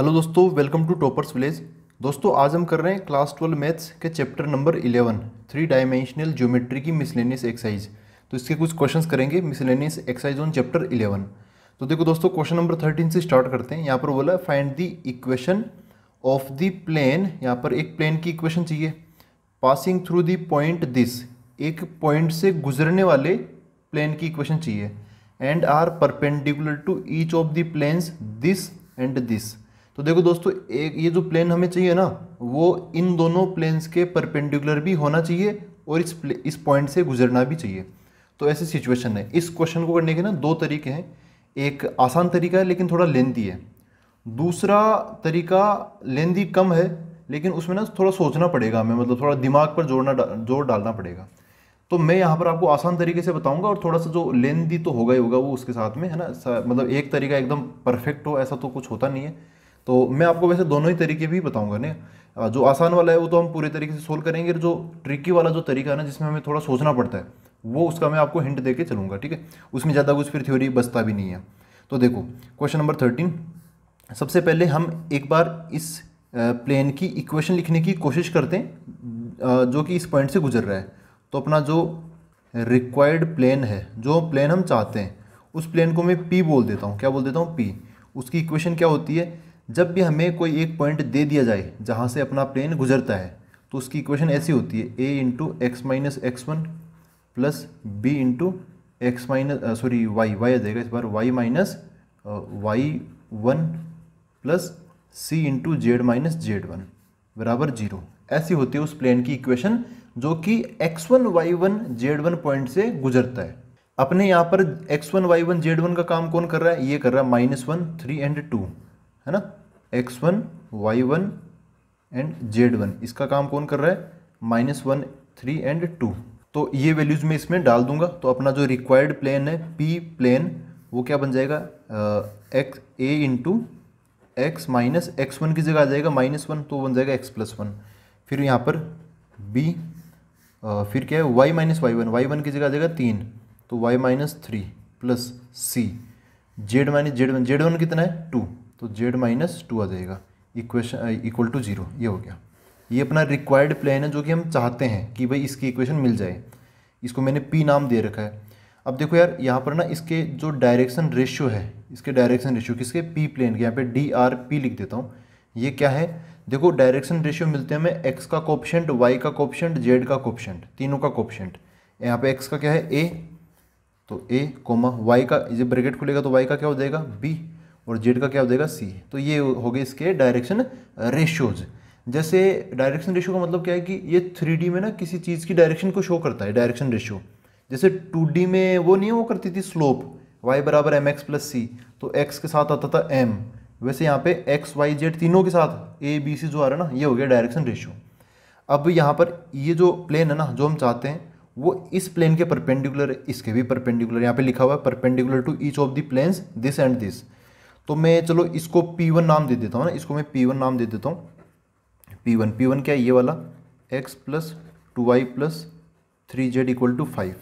hello दोस्तों welcome to toppers village दोस्तों आज हम कर रहे हैं क्लास ट्वेल्व मैथ्स के chapter number eleven three dimensional geometry की मिसलेनियस एक्सरसाइज तो इसके कुछ क्वेश्चंस करेंगे miscellaneous exercise on chapter eleven तो देखो दोस्तों क्वेश्चन नंबर थर्टीन से स्टार्ट करते हैं यहाँ पर बोला find the equation of the plane यहाँ पर एक प्लेन की इक्वेशन चाहिए passing through the point this एक पॉइंट से गुजरने वाले प्लेन की इक्वेशन चाहिए and are perpendicular to each of the planes this and this तो देखो दोस्तों एक ये जो प्लेन हमें चाहिए ना वो इन दोनों प्लेन्स के परपेंडिकुलर भी होना चाहिए और इस इस पॉइंट से गुजरना भी चाहिए तो ऐसी सिचुएशन है इस क्वेश्चन को करने के ना दो तरीके हैं एक आसान तरीका है लेकिन थोड़ा लेंदी है दूसरा तरीका लेंदी कम है लेकिन उसमें ना थोड़ा सोचना पड़ेगा हमें मतलब थोड़ा दिमाग पर जोड़ना जोर डालना पड़ेगा तो मैं यहाँ पर आपको आसान तरीके से बताऊंगा और थोड़ा सा जो लेंदी तो होगा ही होगा वो उसके साथ में है ना मतलब एक तरीका एकदम परफेक्ट हो ऐसा तो कुछ होता नहीं है तो मैं आपको वैसे दोनों ही तरीके भी बताऊंगा ना जो आसान वाला है वो तो हम पूरे तरीके से सोल्व करेंगे जो ट्रिकी वाला जो तरीका है ना जिसमें हमें थोड़ा सोचना पड़ता है वो उसका मैं आपको हिंट दे के चलूँगा ठीक है उसमें ज़्यादा कुछ फिर थ्योरी बचता भी नहीं है तो देखो क्वेश्चन नंबर थर्टीन सबसे पहले हम एक बार इस प्लेन की इक्वेशन लिखने की कोशिश करते हैं जो कि इस पॉइंट से गुजर रहा है तो अपना जो रिक्वायर्ड प्लेन है जो प्लेन हम चाहते हैं उस प्लेन को मैं पी बोल देता हूँ क्या बोल देता हूँ पी उसकी इक्वेशन क्या होती है जब भी हमें कोई एक पॉइंट दे दिया जाए जहाँ से अपना प्लेन गुजरता है तो उसकी इक्वेशन ऐसी होती है A into x minus x one plus B into x minus sorry y y आ जाएगा इस बार y minus y one plus C into Z minus z one बराबर जीरो ऐसी होती है उस प्लेन की इक्वेशन जो कि x one Y one Z one point से गुजरता है अपने यहाँ पर x one Y one Z one का काम कौन कर रहा है ये कर रहा है minus one three and two है ना x one Y one and z one इसका काम कौन कर रहा है minus one three and two तो ये वैल्यूज़ मैं इसमें डाल दूंगा तो अपना जो रिक्वायर्ड प्लेन है पी प्लेन वो क्या बन जाएगा x A into x minus x one की जगह आ जाएगा माइनस वन तो बन जाएगा एक्स प्लस वन फिर यहाँ पर बी फिर क्या है Y minus y one Y one की जगह आ जाएगा तीन तो y minus three plus C z minus z one Z one कितना है टू तो जेड माइनस टू आ जाएगा इक्वेशन इक्वल टू जीरो ये हो गया ये अपना रिक्वायर्ड प्लेन है जो कि हम चाहते हैं कि भाई इसकी इक्वेशन मिल जाए इसको मैंने पी नाम दे रखा है अब देखो यार यहाँ पर ना इसके जो डायरेक्शन रेशियो है इसके डायरेक्शन रेशियो किसके पी प्लेन के यहाँ पे डी आर पी लिख देता हूँ ये क्या है देखो डायरेक्शन रेशियो मिलते हैं हमें एक्स का कोप्शेंट वाई का कोप्शेंट जेड का कोप्शेंट तीनों का कॉप्शेंट यहाँ पे एक्स का क्या है ए तो ए कोमा वाई का ये ब्रैकेट खुलेगा तो वाई का क्या हो जाएगा बी और जेड का क्या हो जाएगा सी तो ये हो गए इसके डायरेक्शन रेशियोज जैसे डायरेक्शन रेशियो का मतलब क्या है कि ये थ्री में ना किसी चीज़ की डायरेक्शन को शो करता है डायरेक्शन रेशियो जैसे टू में वो नहीं वो करती थी स्लोप y बराबर एम एक्स प्लस सी तो x के साथ आता था m वैसे यहाँ पे x y z तीनों के साथ a b c जो आ रहा है ना ये हो गया डायरेक्शन रेशियो अब यहाँ पर ये जो प्लेन है ना जो हम चाहते हैं वो इस प्लेन के परपेंडिकुलर इसके भी परपेंडिकुलर यहाँ पे लिखा हुआ है perpendicular to each of the planes this and this तो मैं चलो इसको P1 नाम दे देता हूँ ना इसको मैं P1 नाम दे देता हूँ P1 P1 क्या है ये वाला x plus two Y plus three Z equal to five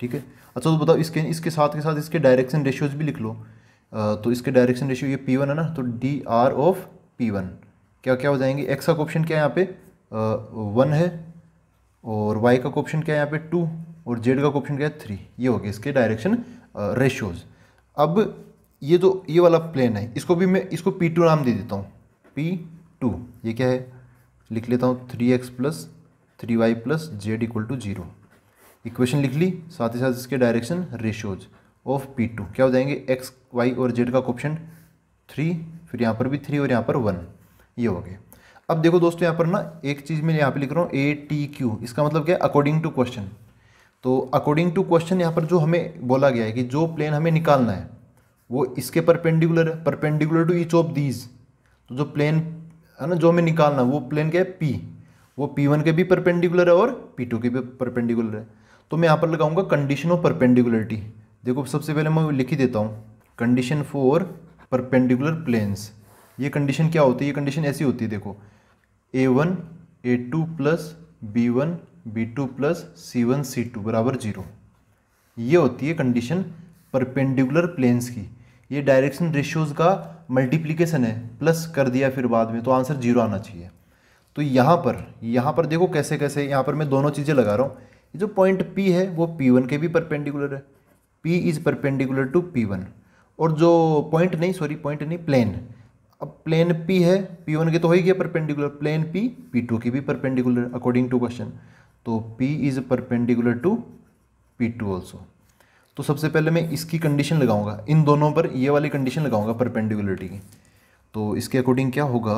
ठीक है अच्छा तो बताओ इसके इसके साथ के साथ इसके डायरेक्शन रेशियोज भी लिख लो आ, तो इसके डायरेक्शन रेशियो ये P1 है ना तो D R of P one क्या क्या हो जाएंगे एक्स का ऑप्शन क्या है यहाँ पे वन है और वाई का ऑप्शन क्या है यहाँ पे टू और जेड का ऑप्शन क्या है थ्री ये हो गया इसके डायरेक्शन रेशियोज अब ये जो ये वाला प्लेन है इसको भी मैं इसको पी टू नाम दे देता हूँ पी टू ये क्या है लिख लेता हूँ three X plus three Y plus Z equal to zero equation लिख ली साथ ही साथ इसके direction ratios of P two क्या हो जाएंगे एक्स वाई और जेड का ऑप्शन थ्री फिर यहाँ पर भी थ्री और यहाँ पर वन ये हो गया अब देखो दोस्तों यहाँ पर ना एक चीज़ मैं यहाँ पे लिख रहा हूँ ए टी क्यू इसका मतलब क्या है अकॉर्डिंग टू क्वेश्चन तो अकॉर्डिंग टू क्वेश्चन यहाँ पर जो हमें बोला गया है कि जो प्लेन हमें निकालना है वो इसके परपेंडिकुलर है perpendicular to each of these तो जो प्लेन है ना जो हमें निकालना वो प्लेन क्या है पी वो पी वन के भी परपेंडिकुलर है और पी टू के भी परपेंडिकुलर है तो मैं यहाँ पर लगाऊंगा कंडीशन ऑफ परपेंडिकुलरिटी देखो सबसे पहले मैं लिख ही देता हूँ कंडीशन फॉर परपेंडिकुलर प्लेन्स ये कंडीशन क्या होती है ये कंडीशन ऐसी होती है देखो A one A two plus B one B two plus C one C two बराबर जीरो ये होती है कंडीशन परपेंडिकुलर प्लेन्स की ये डायरेक्शन रेशियोज़ का मल्टीप्लीकेशन है प्लस कर दिया फिर बाद में तो आंसर जीरो आना चाहिए तो यहाँ पर यहाँ पर देखो कैसे कैसे यहाँ पर मैं दोनों चीज़ें लगा रहा हूँ ये जो पॉइंट पी है वो पी वन के भी परपेंडिकुलर है P is perpendicular to P one और जो पॉइंट नहीं सॉरी पॉइंट नहीं प्लेन अब प्लेन पी है पी वन के तो हो ही गया perpendicular plane P P two की भी परपेंडिकुलर अकॉर्डिंग टू क्वेश्चन तो P is perpendicular to P two also तो सबसे पहले मैं इसकी कंडीशन लगाऊंगा इन दोनों पर ये वाली कंडीशन लगाऊंगा परपेंडिकुलरिटी की तो इसके अकॉर्डिंग क्या होगा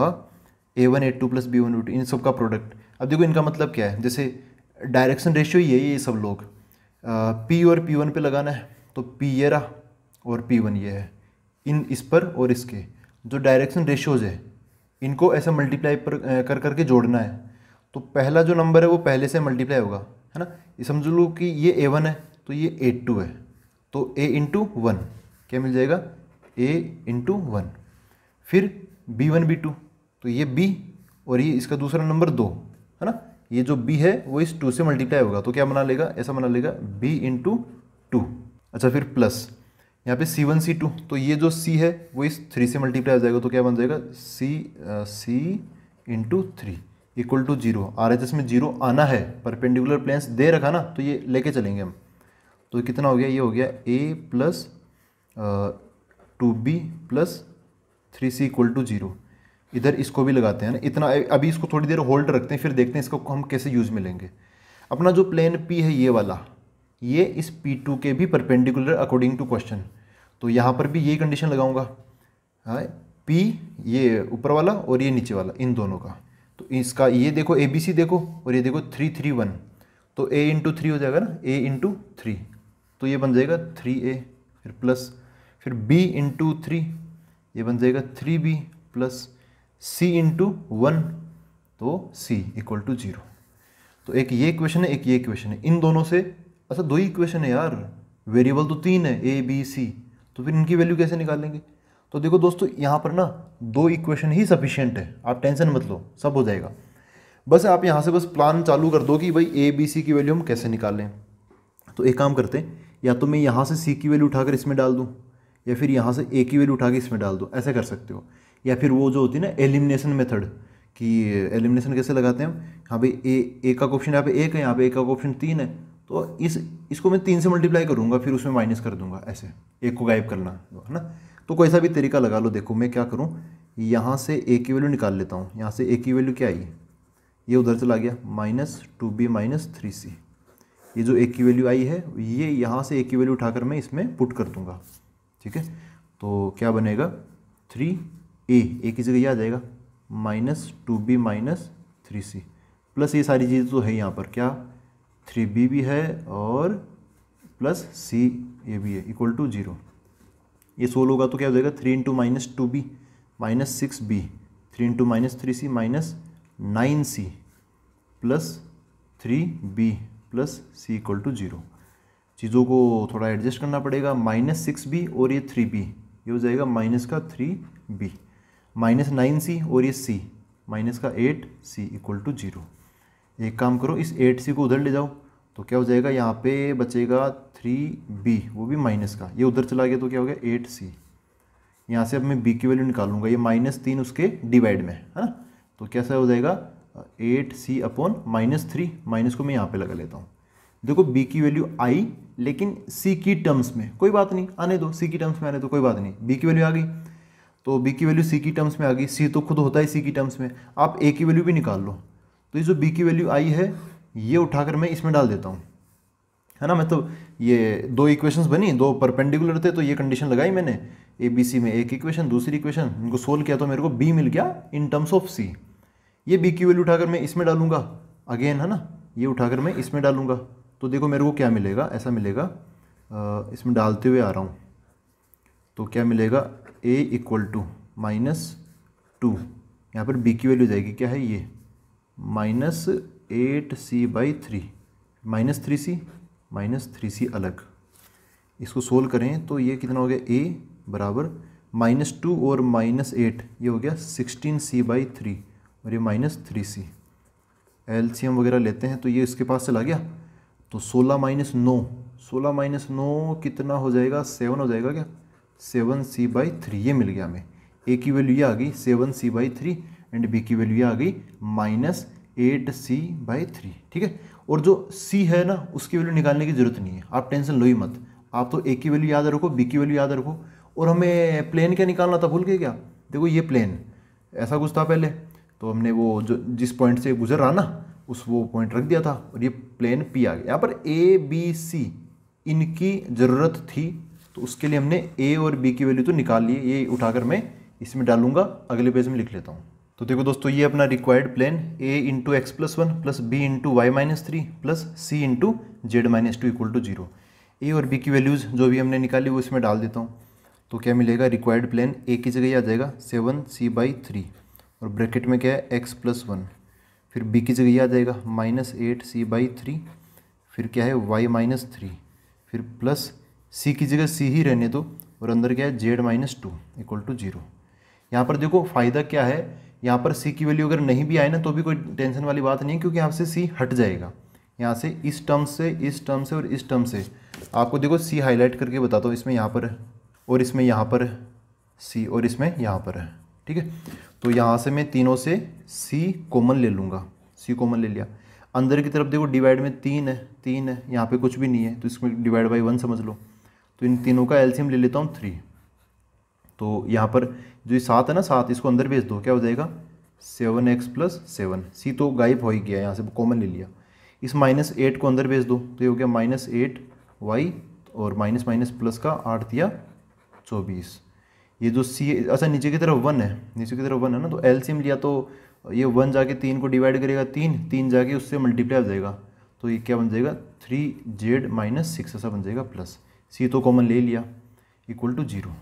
A one A two plus B one two इन सब का प्रोडक्ट अब देखो इनका मतलब क्या है जैसे डायरेक्शन रेशियो ये ये सब लोग पी और पी वन पर लगाना है तो पी ये रहा और पी वन ये है इन इस पर और इसके जो डायरेक्शन रेशियोज़ है इनको ऐसा मल्टीप्लाई पर कर करके जोड़ना है तो पहला जो नंबर है वो पहले से मल्टीप्लाई होगा है ना ये समझ लो कि ये ए वन है तो ये ए टू है तो ए इंटू वन क्या मिल जाएगा ए इंटू वन फिर बी वन बी टू तो ये बी और ये इसका दूसरा नंबर दो है ना ये जो बी है वो इस टू से मल्टीप्लाई होगा तो क्या बना लेगा ऐसा बना लेगा बी इंटू टू अच्छा फिर प्लस यहाँ पे सी वन सी टू तो ये जो सी है वो इस थ्री से मल्टीप्लाई हो जाएगा तो क्या बन जाएगा C C into three equal to zero R H S में जीरो आना है परपेंडिकुलर प्लेन्स दे रखा ना तो ये लेके चलेंगे हम तो कितना हो गया ये हो गया A plus two B plus three C equal to zero इधर इसको भी लगाते हैं ना इतना अभी इसको थोड़ी देर होल्ड रखते हैं फिर देखते हैं इसको हम कैसे यूज़ में लेंगे अपना जो प्लेन पी है ये वाला ये इस पी टू के भी परपेंडिकुलर अकॉर्डिंग टू क्वेश्चन तो यहाँ पर भी यही कंडीशन लगाऊंगा हाँ पी ये ऊपर वाला और ये नीचे वाला इन दोनों का तो इसका ये देखो ए बी सी देखो और ये देखो थ्री थ्री वन तो ए इंटू थ्री हो जाएगा ना ए इंटू थ्री तो ये बन जाएगा थ्री ए फिर प्लस फिर बी इंटू थ्री ये बन जाएगा three B plus C into one तो सी इक्वल टू जीरो तो एक ये क्वेश्चन है एक ये क्वेश्चन है इन दोनों से अच्छा दो ही क्वेश्चन है यार वेरिएबल तो तीन है ए बी सी तो फिर इनकी वैल्यू कैसे निकालेंगे तो देखो दोस्तों यहाँ पर ना दो इक्वेशन ही सफिशियंट है आप टेंशन मत लो सब हो जाएगा बस आप यहाँ से बस प्लान चालू कर दो कि भाई ए बी सी की वैल्यू हम कैसे निकालें तो एक काम करते हैं या तो मैं यहाँ से सी की वैल्यू उठाकर इसमें डाल दूँ या फिर यहाँ से ए की वैल्यू उठा के इसमें डाल दूँ ऐसे कर सकते हो या फिर वो जो होती है ना एलिमिनेशन मेथड कि एलिमिनेशन कैसे लगाते हैं हम यहाँ पे ए ए का ऑप्शन यहाँ पे एक है यहाँ पे ए का ऑप्शन तीन है तो इस इसको मैं तीन से मल्टीप्लाई करूँगा फिर उसमें माइनस कर दूँगा ऐसे एक को गायब करना है ना तो कोई सा भी तरीका लगा लो देखो मैं क्या करूँ यहाँ से ए की वैल्यू निकाल लेता हूँ यहाँ से ए की वैल्यू क्या आई ये उधर चला गया minus two B minus three C ये जो एक की वैल्यू आई है ये यहाँ से एक की वैल्यू उठाकर मैं इसमें पुट कर दूंगा ठीक है तो क्या बनेगा थ्री ए ए की जगह आ जाएगा minus two B minus three C plus ये सारी चीज़ तो है यहाँ पर क्या थ्री बी भी है और प्लस सी ये भी है इक्वल टू जीरो ये सोल होगा तो क्या हो जाएगा three into minus two B minus six B three into minus three C minus nine C plus three B plus C equal to zero चीज़ों को थोड़ा एडजस्ट करना पड़ेगा माइनस सिक्स बी और ये थ्री बी ये हो जाएगा माइनस का three B minus nine C और ये सी माइनस का eight C equal to zero एक काम करो इस एट सी को उधर ले जाओ तो क्या हो जाएगा यहाँ पे बचेगा थ्री बी वो भी माइनस का ये उधर चला गया तो क्या हो गया एट सी यहाँ से अब मैं बी की वैल्यू निकालूंगा ये माइनस तीन उसके डिवाइड में है ना तो कैसा हो जाएगा eight C upon minus three minus को मैं यहाँ पे लगा लेता हूँ देखो बी की वैल्यू आई लेकिन सी की टर्म्स में कोई बात नहीं आने दो सी की टर्म्स में आने दो कोई बात नहीं बी की वैल्यू आ गई तो बी की वैल्यू सी की टर्म्स में आ गई सी तो खुद होता है सी की टर्म्स में आप ए की वैल्यू भी निकाल लो तो ये जो बी की वैल्यू आई है ये उठाकर मैं इसमें डाल देता हूँ है ना मैं मतलब तो ये दो इक्वेशन बनी दो परपेंडिकुलर थे तो ये कंडीशन लगाई मैंने ए बी सी में एक इक्वेशन दूसरी इक्वेशन इनको सोल्व किया तो मेरे को बी मिल गया इन टर्म्स ऑफ सी ये बी की वैल्यू उठाकर मैं इसमें डालूंगा अगेन है ना ये उठाकर मैं इसमें डालूंगा तो देखो मेरे को क्या मिलेगा ऐसा मिलेगा इसमें डालते हुए आ रहा हूँ तो क्या मिलेगा A equal to minus two यहाँ पर बी की वैल्यू जाएगी क्या है ये minus eight C by three minus three C minus three C अलग इसको सोल्व करें तो ये कितना हो गया ए बराबर माइनस टू और माइनस एट ये हो गया सिक्सटीन सी बाई थ्री और ये माइनस थ्री सी एल्सीयम वगैरह लेते हैं तो ये इसके पास चला गया तो सोलह माइनस नौ सोलह माइनस नौ कितना हो जाएगा सेवन हो जाएगा क्या सेवन सी बाई थ्री ये मिल गया हमें ए की वैल्यू ये आ गई seven C by three and B की वैल्यू ये आ गई minus eight C by three ठीक है और जो सी है ना उसकी वैल्यू निकालने की जरूरत नहीं है आप टेंशन लो ही मत आप तो ए की वैल्यू याद रखो बी की वैल्यू याद रखो और हमें प्लेन क्या निकालना था भूल के क्या देखो ये प्लेन ऐसा कुछ था पहले तो हमने वो जो जिस पॉइंट से गुजर रहा ना उस वो पॉइंट रख दिया था और ये प्लेन पी आ गया यहाँ पर ए बी सी इनकी ज़रूरत थी तो उसके लिए हमने ए और बी की वैल्यू तो निकाल ली ये उठाकर मैं इसमें डालूंगा अगले पेज में लिख लेता हूँ तो देखो दोस्तों ये अपना required plane A into X plus one plus B into Y minus three plus C into Z minus two equal to zero A और बी की वैल्यूज़ जो भी हमने निकाली वो इसमें डाल देता हूँ तो क्या मिलेगा रिक्वायर्ड प्लेन ए की जगह आ जाएगा सेवन सी बाई थ्री और ब्रैकेट में क्या है एक्स प्लस वन फिर बी की जगह आ जाएगा minus eight C by three फिर क्या है वाई माइनस थ्री फिर प्लस सी की जगह सी ही रहने दो और अंदर क्या है Z minus two equal to zero यहाँ पर देखो फ़ायदा क्या है यहाँ पर सी की वैल्यू अगर नहीं भी आए ना तो भी कोई टेंशन वाली बात नहीं है क्योंकि यहाँ से सी हट जाएगा यहाँ से इस टर्म से इस टर्म से और इस टर्म से आपको देखो सी हाईलाइट करके बताता हूँ इसमें यहाँ पर और इसमें यहाँ पर सी और इसमें यहाँ पर है ठीक है तो यहाँ से मैं तीनों से सी कॉमन ले लूँगा सी कॉमन ले लिया अंदर की तरफ देखो डिवाइड में तीन है तीन है यहाँ पे कुछ भी नहीं है तो इसमें डिवाइड बाई वन समझ लो तो इन तीनों का एल्सीयम ले लेता हूँ थ्री तो यहाँ पर जो ये सात है ना सात इसको अंदर भेज दो क्या हो जाएगा seven X plus seven C तो गायब हो ही गया यहाँ से कॉमन ले लिया इस माइनस एट को अंदर भेज दो तो ये हो गया माइनस एट वाई और माइनस माइनस प्लस का आठ दिया चौबीस ये जो सी अच्छा नीचे की तरफ वन है नीचे की तरफ वन है ना तो एलसीएम लिया तो ये वन जाके तीन को डिवाइड करेगा तीन तीन जाके उससे मल्टीप्लाई हो जाएगा तो ये क्या बन जाएगा थ्री जेड माइनस सिक्स ऐसा बन जाएगा प्लस सी तो कॉमन ले लिया इक्वल टू जीरो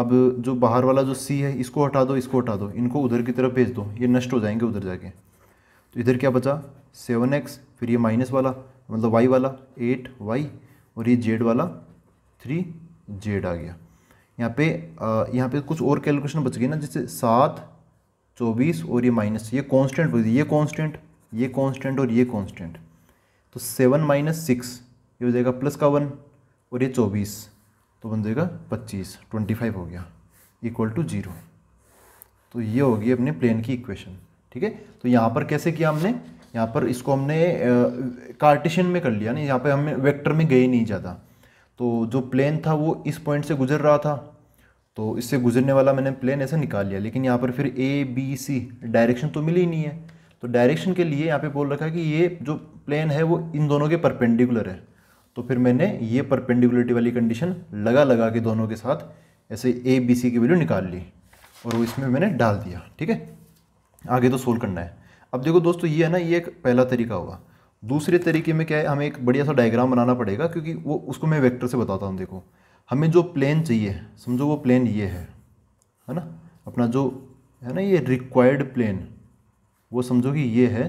अब जो बाहर वाला जो सी है इसको हटा दो इसको हटा दो इनको उधर की तरफ भेज दो ये नष्ट हो जाएंगे उधर जाके तो इधर क्या बचा सेवन एक्स फिर ये माइनस वाला मतलब वाई वाला एट वाई और ये जेड वाला थ्री जेड आ गया यहाँ पे यहाँ पे कुछ और कैलकुलेशन बच गई ना जैसे सात चौबीस और ये माइनस ये कांस्टेंट ये कांस्टेंट ये कांस्टेंट और ये कांस्टेंट तो सेवन माइनस सिक्स ये हो जाएगा प्लस का वन और ये चौबीस तो बन जाएगा पच्चीस ट्वेंटी फाइव हो गया इक्वल टू जीरो तो ये होगी अपने प्लेन की इक्वेशन ठीक है तो यहाँ पर कैसे किया हमने यहाँ पर इसको हमने कार्टिशन में कर लिया ना यहाँ पर हमें वैक्टर में गए नहीं ज़्यादा तो जो प्लेन था वो इस पॉइंट से गुजर रहा था तो इससे गुजरने वाला मैंने प्लेन ऐसे निकाल लिया लेकिन यहाँ पर फिर ए बी सी डायरेक्शन तो मिली ही नहीं है तो डायरेक्शन के लिए यहाँ पे बोल रखा है कि ये जो प्लेन है वो इन दोनों के परपेंडिकुलर है तो फिर मैंने ये परपेंडिकुलरिटी वाली कंडीशन लगा लगा के दोनों के साथ ऐसे ए बी सी की वैल्यू निकाल ली और वो इसमें मैंने डाल दिया ठीक है आगे तो सोल्व करना है अब देखो दोस्तों ये है ना ये एक पहला तरीका हुआ दूसरे तरीके में क्या है हमें एक बढ़िया सा डायग्राम बनाना पड़ेगा क्योंकि वो उसको मैं वेक्टर से बताता हूँ देखो हमें जो प्लेन चाहिए समझो वो प्लेन ये है है ना अपना जो है ना ये रिक्वायर्ड प्लेन वो समझो कि ये है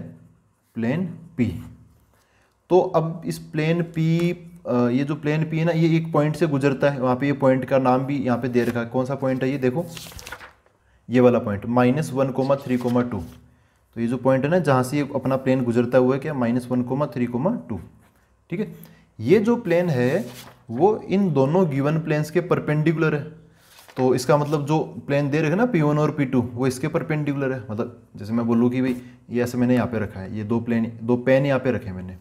प्लेन पी तो अब इस प्लेन पी ये जो प्लेन पी है ना ये एक पॉइंट से गुजरता है वहाँ पे ये पॉइंट का नाम भी यहाँ पे दे रखा है कौन सा पॉइंट है ये देखो ये वाला point minus one comma three comma two तो ये जो पॉइंट है ना जहाँ से अपना प्लेन गुजरता हुआ है क्या minus one comma three comma two ठीक है ये जो प्लेन है वो इन दोनों गिवन प्लेन्स के परपेंडिकुलर है तो इसका मतलब जो प्लेन दे रखे ना पी वन और पी टू वो इसके परपेंडिकुलर है मतलब जैसे मैं बोलूँ कि भाई ये ऐसे मैंने यहाँ पे रखा है ये दो प्लेन दो पेन यहाँ पे रखे मैंने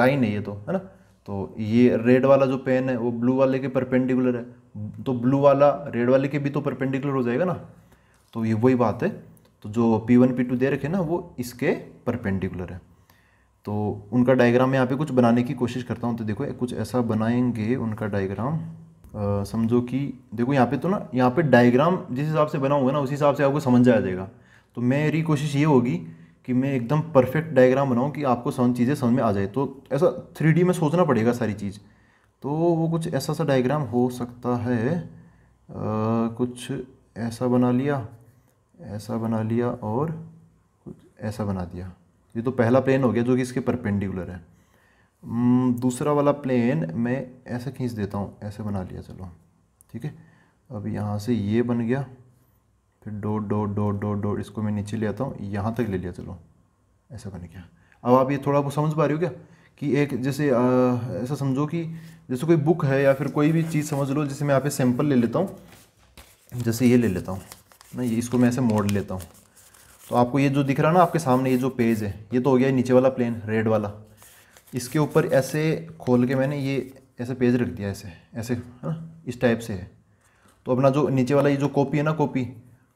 लाइन है ये तो है ना तो ये रेड वाला जो पेन है वो ब्लू वाले के परपेंडिकुलर है तो ब्लू वाला रेड वाले के भी तो परपेंडिकुलर हो जाएगा ना तो ये वही बात है तो जो P1 P2 दे रखे ना वो इसके परपेंडिकुलर है तो उनका डायग्राम मैं यहाँ पे कुछ बनाने की कोशिश करता हूँ तो देखो कुछ ऐसा बनाएंगे उनका डायग्राम समझो कि देखो यहाँ पे तो ना यहाँ पे डायग्राम जिस हिसाब से बना ना उसी हिसाब से आपको समझ आ जाएगा तो मेरी कोशिश ये होगी कि मैं एकदम परफेक्ट डायग्राम बनाऊँ कि आपको सब चीज़ें समझ में आ जाए तो ऐसा थ्री में सोचना पड़ेगा सारी चीज़ तो वो कुछ ऐसा सा डायग्राम हो सकता है आ, कुछ ऐसा बना लिया ऐसा बना लिया और कुछ ऐसा बना दिया ये तो पहला प्लेन हो गया जो कि इसके परपेंडिकुलर है हम्म, दूसरा वाला प्लेन मैं ऐसा खींच देता हूँ ऐसे बना लिया चलो ठीक है अब यहाँ से ये बन गया फिर डो डो डो डो डो इसको मैं नीचे ले आता हूँ यहाँ तक ले लिया चलो ऐसा बन गया अब आप ये थोड़ा बहुत समझ पा रहे हो क्या कि एक जैसे आ, ऐसा समझो कि जैसे कोई बुक है या फिर कोई भी चीज़ समझ लो जैसे मैं यहाँ पे सैम्पल ले लेता हूँ जैसे ये ले लेता हूँ नहीं इसको मैं ऐसे मोड़ लेता हूँ तो आपको ये जो दिख रहा है ना आपके सामने ये जो पेज है ये तो हो गया नीचे वाला प्लेन रेड वाला इसके ऊपर ऐसे खोल के मैंने ये ऐसे पेज रख दिया ऐसे ऐसे है ना इस टाइप से है तो अपना जो नीचे वाला ये जो कॉपी है ना कॉपी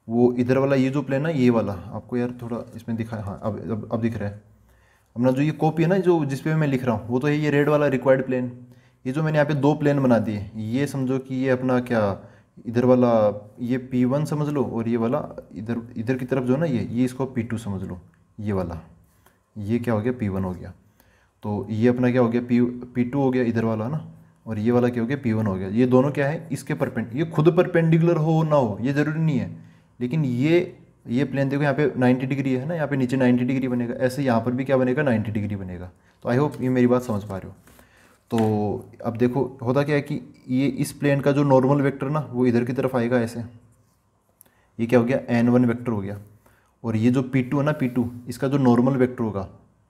वो इधर वाला ये जो प्लेन है ये वाला आपको यार थोड़ा इसमें दिखा हाँ अब अब, अब दिख रहा है अपना जो ये कॉपी है ना जो जिस मैं लिख रहा हूँ वो तो है ये रेड वाला रिक्वायर्ड प्लेन ये जो मैंने यहाँ पे दो प्लेन बना दिए ये समझो कि ये अपना क्या इधर वाला ये पी वन समझ लो और ये वाला इधर इधर की तरफ जो है ना ये ये इसको पी टू समझ लो ये वाला ये क्या हो गया पी वन हो गया तो ये अपना क्या हो गया पी पी टू हो गया इधर वाला ना और ये वाला क्या हो गया पी वन हो गया ये दोनों क्या है इसके परपेंड ये खुद परपेंडिकुलर हो ना हो ये ज़रूरी नहीं है लेकिन ये ये प्लेन देखो यहाँ पे 90 डिग्री है ना यहाँ पे नीचे 90 डिग्री बनेगा ऐसे यहाँ पर भी क्या बनेगा 90 डिग्री बनेगा तो आई होप ये मेरी बात समझ पा रहे हो तो अब देखो होता क्या है कि ये इस प्लेन का जो नॉर्मल वेक्टर ना वो इधर की तरफ आएगा ऐसे ये क्या हो गया एन वन वैक्टर हो गया और ये जो पी टू है ना पी टू इसका जो नॉर्मल वेक्टर होगा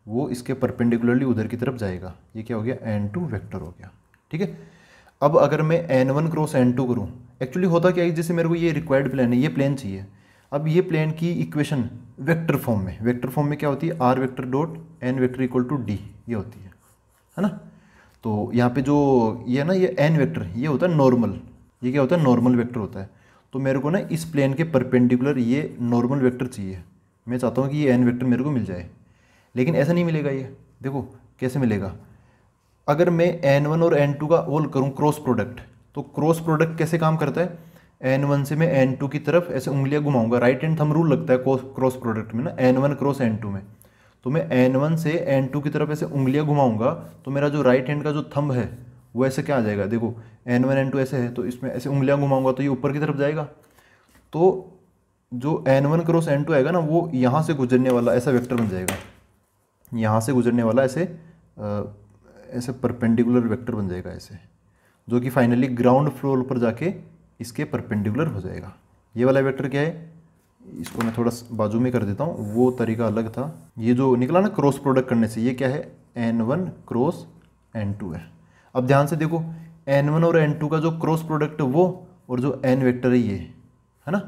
वो इसके परपेंडिकुलरली उधर की तरफ जाएगा ये क्या हो गया एन टू वैक्टर हो गया ठीक है अब अगर मैं N one cross N two करूँ एक्चुअली होता क्या है जैसे मेरे को ये रिक्वायर्ड प्लान है ये प्लेन चाहिए अब ये प्लान की इक्वेशन वेक्टर फॉर्म में वेक्टर फॉर्म में क्या होती है are vector dot N vector equal to D ये होती है है ना तो यहाँ पे जो ये ना ये एन वेक्टर ये होता है नॉर्मल ये क्या होता है नॉर्मल वेक्टर होता है तो मेरे को ना इस प्लेन के परपेंडिकुलर ये नॉर्मल वेक्टर चाहिए मैं चाहता हूँ कि ये एन वेक्टर मेरे को मिल जाए लेकिन ऐसा नहीं मिलेगा ये देखो कैसे मिलेगा अगर मैं एन वन और एन टू का ओल करूँ क्रॉस प्रोडक्ट तो क्रॉस प्रोडक्ट कैसे काम करता है एन वन से मैं एन टू की तरफ ऐसे उंगलियाँ घुमाऊँगा राइट एंड थम रूल लगता है क्रॉस प्रोडक्ट में ना N one cross N two में तो मैं एन वन से एन टू की तरफ ऐसे उंगलियाँ घुमाऊंगा तो मेरा जो राइट हैंड का जो थंब है वो ऐसे क्या आ जाएगा देखो एन वन एन टू ऐसे है तो इसमें ऐसे उंगलियाँ घुमाऊंगा तो ये ऊपर की तरफ जाएगा तो जो N one cross N two आएगा ना वो यहाँ से गुजरने वाला ऐसा वेक्टर बन जाएगा यहाँ से गुजरने वाला ऐसे ऐसे परपेंडिकुलर वेक्टर बन जाएगा ऐसे जो कि फाइनली ग्राउंड फ्लोर पर जाके इसके परपेंडिकुलर हो जाएगा ये वाला वेक्टर क्या है इसको मैं थोड़ा बाजू में कर देता हूँ वो तरीका अलग था ये जो निकला ना क्रॉस प्रोडक्ट करने से ये क्या है N one cross N two है अब ध्यान से देखो एन वन और एन टू का जो क्रॉस प्रोडक्ट वो और जो एन वेक्टर है ये है ना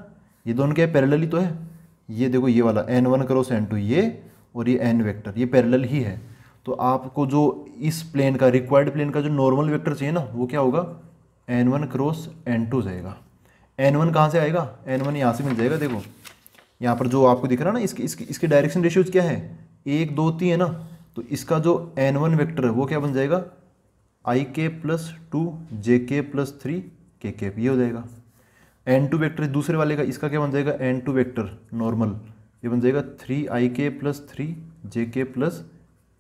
ये दोनों क्या है पैरेलल तो है ये देखो ये वाला N one cross N two ये और ये एन वेक्टर ये पैरेलल ही है तो आपको जो इस प्लेन का रिक्वायर्ड प्लेन का जो नॉर्मल वेक्टर चाहिए ना वो क्या होगा N one cross N two जाएगा एन वन कहाँ से आएगा एन वन यहाँ से मिल जाएगा देखो यहाँ पर जो आपको दिख रहा है ना इसकी इसकी इसकी डायरेक्शन रेशियोज क्या है एक दो तीन है ना तो इसका जो एन वन वैक्टर है वो क्या बन जाएगा आई के प्लस टू जे के प्लस थ्री के के ये हो जाएगा एन टू वैक्टर दूसरे वाले का इसका क्या बन जाएगा एन टू वैक्टर नॉर्मल ये बन जाएगा थ्री आई के प्लस थ्री जे के प्लस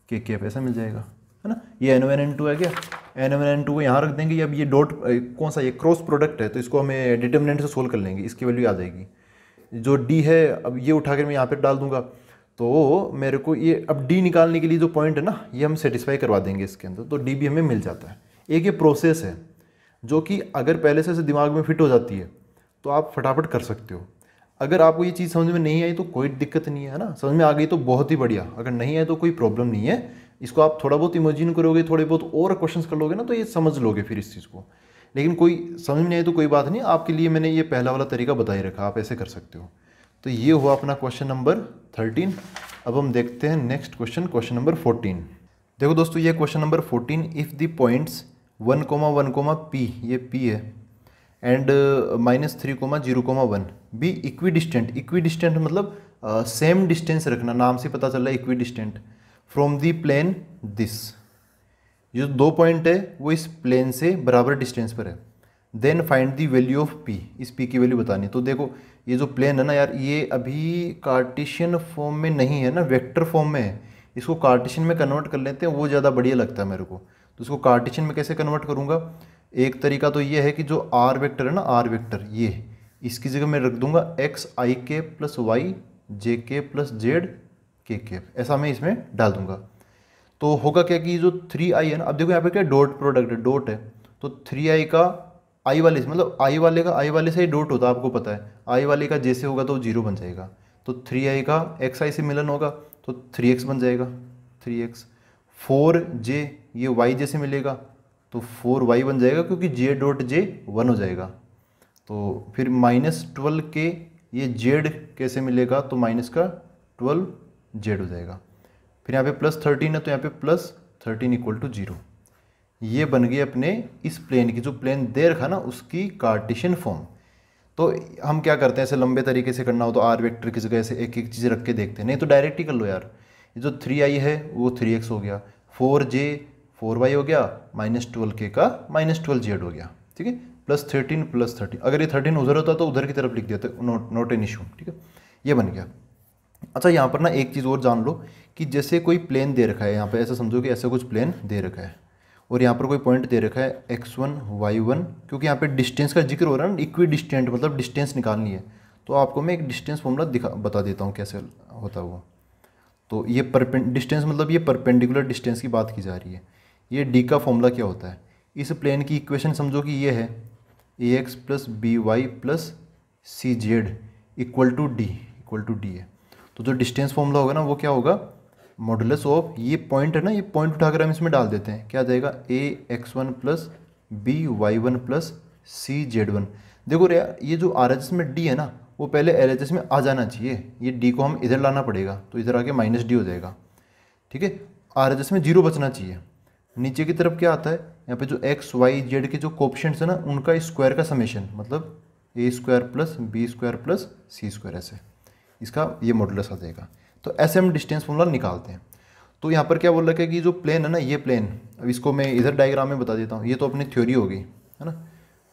के के ऐसा मिल जाएगा है ना ये एन वन एन टू है क्या एन वन एन टू को यहाँ रख देंगे अब ये डॉट कौन सा ये क्रॉस प्रोडक्ट है तो इसको हमें डिटर्मिनेंट से सोल्व कर लेंगे इसकी वैल्यू आ जाएगी जो डी है अब ये उठा कर मैं यहाँ पर डाल दूंगा तो मेरे को ये अब डी निकालने के लिए जो पॉइंट है ना ये हम सेटिस्फाई करवा देंगे इसके अंदर तो डी भी हमें मिल जाता है एक ये प्रोसेस है जो कि अगर पहले से दिमाग में फिट हो जाती है तो आप फटाफट कर सकते हो अगर आपको ये चीज़ समझ में नहीं आई तो कोई दिक्कत नहीं है ना समझ में आ गई तो बहुत ही बढ़िया अगर नहीं आए तो कोई प्रॉब्लम नहीं है इसको आप थोड़ा बहुत इमेजिन करोगे थोड़े बहुत और क्वेश्चंस कर लोगे ना तो ये समझ लोगे फिर इस चीज़ को लेकिन कोई समझ नहीं आए तो कोई बात नहीं आपके लिए मैंने ये पहला वाला तरीका बता ही रखा आप ऐसे कर सकते हो तो ये हुआ अपना क्वेश्चन नंबर थर्टीन अब हम देखते हैं next question question number fourteen देखो दोस्तों ये question number fourteen if the points one comma one comma P ये पी है and minus three comma zero comma one be equidistant equidistant मतलब सेम uh, डिस्टेंस रखना नाम से पता चल रहा है equidistant from the plane this जो दो पॉइंट है वो इस प्लेन से बराबर डिस्टेंस पर है then find the value of P इस पी की वैल्यू बतानी तो देखो ये जो प्लेन है ना यार ये अभी कार्टिशियन फॉर्म में नहीं है ना वेक्टर फॉर्म में है इसको कार्टिशियन में कन्वर्ट कर लेते हैं वो ज़्यादा बढ़िया लगता है मेरे को तो इसको कार्टिशियन में कैसे कन्वर्ट करूँगा एक तरीका तो ये है कि जो आर वेक्टर है ना आर वेक्टर ये इसकी जगह मैं रख दूंगा एक्स आई के प्लस वाई जे के प्लस जेड के के ऐसा मैं इसमें डाल दूंगा तो होगा क्या कि जो थ्री आई है ना अब देखो यहाँ पे क्या डॉट प्रोडक्ट है डॉट है तो थ्री आई का आई वाले से मतलब आई वाले का आई वाले से ही डॉट होता है आपको पता है आई वाले का जैसे होगा तो जीरो बन जाएगा तो थ्री आई का एक्स आई से मिलन होगा तो थ्री एक्स बन जाएगा थ्री एक्स फोर जे ये वाई जैसे मिलेगा तो फोर वाई बन जाएगा क्योंकि जे डॉट जे वन हो जाएगा तो फिर माइनस ट्वेल्व के ये जेड कैसे मिलेगा तो माइनस का ट्वेल्व जेड हो जाएगा फिर यहाँ पे प्लस थर्टीन है तो यहाँ पे plus thirteen equal to zero ये बन गई अपने इस प्लेन की जो प्लेन दे रखा ना उसकी कार्टिशन फॉर्म तो हम क्या करते हैं ऐसे लंबे तरीके से करना हो तो आर वेक्टर की जगह ऐसे एक एक चीज़ रख के देखते हैं नहीं तो डायरेक्ट ही कर लो यार जो थ्री आई है वो थ्री एक्स हो गया फोर जे फोर वाई हो गया माइनस ट्वेल्व के का माइनस ट्वेल्व जेड हो गया ठीक है प्लस थर्टीन प्लस थर्टीन अगर ये थर्टीन उधर होता तो उधर की तरफ लिख देते नॉट नॉट एन इशू ठीक है ये बन गया अच्छा यहाँ पर ना एक चीज़ और जान लो कि जैसे कोई प्लेन दे रखा है यहाँ पर ऐसा समझो कि ऐसा कुछ प्लेन दे रखा है और यहाँ पर कोई पॉइंट दे रखा है एक्स वन वाई वन क्योंकि यहाँ पे डिस्टेंस का जिक्र हो रहा है ना इक्वी डिस्टेंट मतलब डिस्टेंस निकालनी है तो आपको मैं एक डिस्टेंस फॉर्मूला दिखा बता देता हूँ कैसे होता वो तो ये परपेंड डिस्टेंस मतलब ये परपेंडिकुलर डिस्टेंस की बात की जा रही है ये डी का फॉर्मूला क्या होता है इस प्लेन की इक्वेशन समझो कि ये है ए X plus B Y plus C Z equal to D equal to D है तो जो डिस्टेंस फॉर्मूला होगा ना वो क्या होगा मॉडुलस ऑफ ये पॉइंट है ना ये पॉइंट उठाकर हम इसमें डाल देते हैं क्या आ जाएगा A X one plus B Y one plus C Z one देखो रे ये जो आर एच एस में डी है ना वो पहले एल एच एस में आ जाना चाहिए ये डी को हम इधर लाना पड़ेगा तो इधर आके माइनस डी हो जाएगा ठीक है आर एच एस में जीरो बचना चाहिए नीचे की तरफ क्या आता है यहाँ पे जो एक्स वाई जेड के जो कोप्शंस है ना उनका स्क्वायर का समेशन मतलब A square plus B square plus C square ऐसे इसका ये मॉडुलस आ जाएगा तो ऐसे हम डिस्टेंस फॉर्मूला निकालते हैं तो यहाँ पर क्या बोल रखा है कि जो प्लेन है ना ये प्लेन अब इसको मैं इधर डायग्राम में बता देता हूँ ये तो अपनी थ्योरी होगी है ना